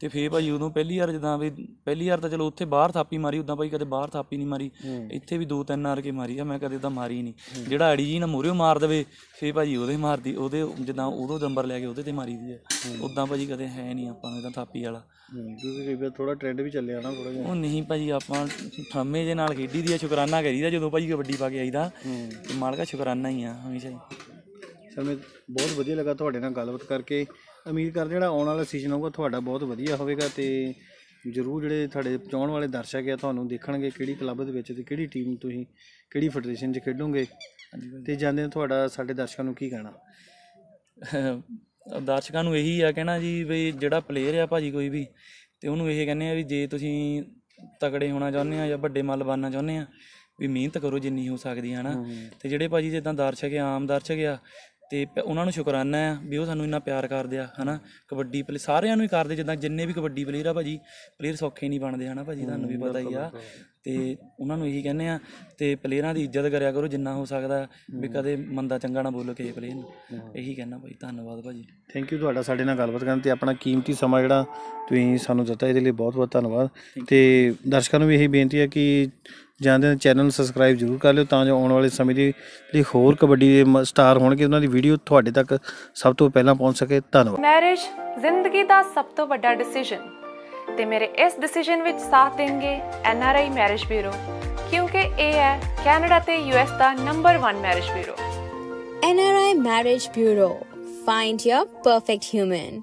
ਤੇ ਫੇਰ ਭਾਜੀ ਉਦੋਂ ਪਹਿਲੀ ਵਾਰ ਜਦਾਂ ਵੀ ਪਹਿਲੀ ਵਾਰ ਤਾਂ ਚਲੋ ਉੱਥੇ ਬਾਹਰ ਥਾਪੀ ਮਾਰੀ ਉਦਾਂ ਭਾਈ ਕਦੇ ਬਾਹਰ ਥਾਪੀ ਨਹੀਂ ਮਾਰੀ ਇੱਥੇ ਵੀ ਦੋ ਤਿੰਨ ਆਰ ਕੇ ਮਾਰੀ ਆ ਮੈਂ ਕਦੇ ਤਾਂ ਮਾਰੀ ਨਹੀਂ ਜਿਹੜਾ ਅੜੀ ਜੀ ਨਾ ਮੋਰਿਓ ਮਾਰ ਦੇਵੇ ਫੇ ਭਾਜੀ ਉਹਦੇ ਮਾਰਦੀ ਉਹਦੇ ਜਦਾਂ ਉਦੋਂ ਨੰਬਰ ਲੈ ਕੇ ਉਹਦੇ ਤੇ ਮਾਰੀਦੀ ਆ ਉਦਾਂ ਭਾਜੀ ਕਦੇ ਹੈ ਨਹੀਂ ਆਪਾਂ ਨੂੰ ਇਹਦਾ ਥਾਪੀ ਵਾਲਾ ਕਿਉਂਕਿ ਕਈ ਵਾਰ ਥੋੜਾ ਟ੍ਰੈਂਡ ਵੀ ਚੱਲਿਆ ਨਾ ਥੋੜਾ ਜਿਹਾ ਉਹ ਨਹੀਂ ਭਾਜੀ ਆਪਾਂ ਥਾਮੇ ਦੇ ਨਾਲ ਖੇਡੀ ਦੀ ਆ ਸ਼ੁਕਰਾਨਾ ਕਰੀਦਾ ਜਦੋਂ ਭਾਜੀ ਕਬੱਡੀ ਪਾ ਕੇ ਆਈਦਾ ਮਾਲਕਾ ਸ਼ੁਕਰਾਨਾ ਹੀ ਆ ਹਮੇਸ਼ਾ ਹੀ ਸਮੇਂ ਬਹੁਤ ਵਧੀਆ ਲੱਗਾ ਤੁਹਾਡੇ ਨਾਲ ਗੱਲਬਾਤ ਕਰਕੇ ਉਮੀਦ ਕਰ ਜਿਹੜਾ ਆਉਣ ਵਾਲਾ ਸੀਜ਼ਨ ਹੋਊਗਾ ਤੁਹਾਡਾ ਬਹੁਤ ਵਧੀਆ ਹੋਵੇਗਾ ਤੇ ਜ਼ਰੂਰ ਜਿਹੜੇ ਤੁਹਾਡੇ ਚਾਹਣ ਵਾਲੇ ਦਰਸ਼ਕ ਆ ਤੁਹਾਨੂੰ ਦੇਖਣਗੇ ਕਿਹੜੀ ਕਲੱਬ ਦੇ ਵਿੱਚ ਤੇ ਕਿਹੜੀ ਟੀਮ ਤੁਸੀਂ ਕਿਹੜੀ ਫੈਡਰੇਸ਼ਨ 'ਚ ਖੇਡੋਗੇ ਤੇ ਜਾਂਦੇ ਤੁਹਾਡਾ ਸਾਡੇ ਦਰਸ਼ਕਾਂ ਨੂੰ ਕੀ ਕਹਿਣਾ ਦਰਸ਼ਕਾਂ ਨੂੰ ਇਹੀ ਆ ਕਹਿਣਾ ਜੀ ਵੀ ਜਿਹੜਾ ਪਲੇਅਰ ਆ ਭਾਜੀ ਕੋਈ ਵੀ ਤੇ ਉਹਨੂੰ ਇਹ ਕਹਿੰਦੇ ਆ ਵੀ ਜੇ ਤੁਸੀਂ ਤਕੜੇ ਹੋਣਾ ਚਾਹੁੰਦੇ ਆ ਜਾਂ ਵੱਡੇ ਮੱਲ ਬਣਨਾ ਚਾਹੁੰਦੇ ਆ ਵੀ ਮਿਹਨਤ ਕਰੋ ਜਿੰਨੀ ਹੋ ਸਕਦੀ ਹੈ ਨਾ ਤੇ ਜਿਹੜੇ ਭਾਜੀ ਜਿੱਦਾਂ ਦਰਸ਼ਕ ਆ ਆਮ ਦਰਸ਼ਕ ਆ ਤੇ ਉਹਨਾਂ ਨੂੰ ਸ਼ੁਕਰਾਨਾ ਆ ਵੀ ਉਹ ਸਾਨੂੰ ਇੰਨਾ ਪਿਆਰ ਕਰਦੇ ਆ ਹਨਾ ਕਬੱਡੀ ਪਲੇ ਸਾਰਿਆਂ ਨੂੰ ਹੀ ਕਰਦੇ ਜਿੱਦਾਂ ਜਿੰਨੇ ਵੀ ਕਬੱਡੀ ਪਲੇਅਰ ਆ ਭਾਜੀ ਪਲੇਅਰ ਸੌਖੇ ਨਹੀਂ ਬਣਦੇ ਹਨਾ ਭਾਜੀ ਤੁਹਾਨੂੰ ਵੀ ਪਤਾ ਹੀ ਆ ਤੇ ਉਹਨਾਂ ਨੂੰ ਇਹੀ ਕਹਿੰਦੇ ਆ ਤੇ ਪਲੇਅਰਾਂ ਦੀ ਇੱਜ਼ਤ ਕਰਿਆ ਕਰੋ ਜਿੰਨਾ ਹੋ ਸਕਦਾ ਵੀ ਕਦੇ ਮੰਦਾ ਚੰਗਾ ਨਾ ਬੋਲੋ ਕਿਸੇ ਪਲੇਅਰ ਨੂੰ ਇਹੀ ਕਹਿਣਾ ਭਾਈ ਧੰਨਵਾਦ ਭਾਜੀ ਥੈਂਕ ਯੂ ਤੁਹਾਡਾ ਸਾਡੇ ਨਾਲ ਗੱਲਬਾਤ ਕਰਨ ਤੇ ਆਪਣਾ ਕੀਮਤੀ ਸਮਾਂ ਜਿਹੜਾ ਤੁਸੀਂ ਸਾਨੂੰ ਦਿੱਤਾ ਇਹਦੇ ਲਈ ਬਹੁਤ ਬਹੁਤ ਧੰਨਵਾਦ ਤੇ ਦਰਸ਼ਕਾਂ ਨੂੰ ਵੀ ਇਹੀ ਬੇਨਤੀ ਹੈ ਕਿ ਜਾਂਦੇ ਚੈਨਲ ਨੂੰ ਸਬਸਕ੍ਰਾਈਬ ਜ਼ਰੂਰ ਕਰ ਲਿਓ ਤਾਂ ਜੋ ਆਉਣ ਵਾਲੇ ਸਮੇਂ ਦੀ ਜਿਹੜੀ ਹੋਰ ਕਬੱਡੀ ਦੇ ਸਟਾਰ ਹੋਣਗੇ ਉਹਨਾਂ ਦੀ ਵੀਡੀਓ ਤੁਹਾਡੇ ਤੱਕ ਸਭ ਤੋਂ ਪਹਿਲਾਂ ਪਹੁੰਚ ਸਕੇ ਧੰਨਵਾਦ ਮੈਰਿਜ ਜ਼ਿੰਦਗੀ ਦਾ ਸਭ ਤੋਂ ਵੱਡਾ ਡਿਸੀਜਨ ਤੇ ਮੇਰੇ ਇਸ ਡਿਸੀਜਨ ਵਿੱਚ ਸਾਥ ਦੇਣਗੇ N R I marriage bureau ਕਿਉਂਕਿ ਇਹ ਹੈ ਕੈਨੇਡਾ ਤੇ ਯੂ ਐਸ ਦਾ number 1 marriage bureau N R I marriage bureau find your perfect human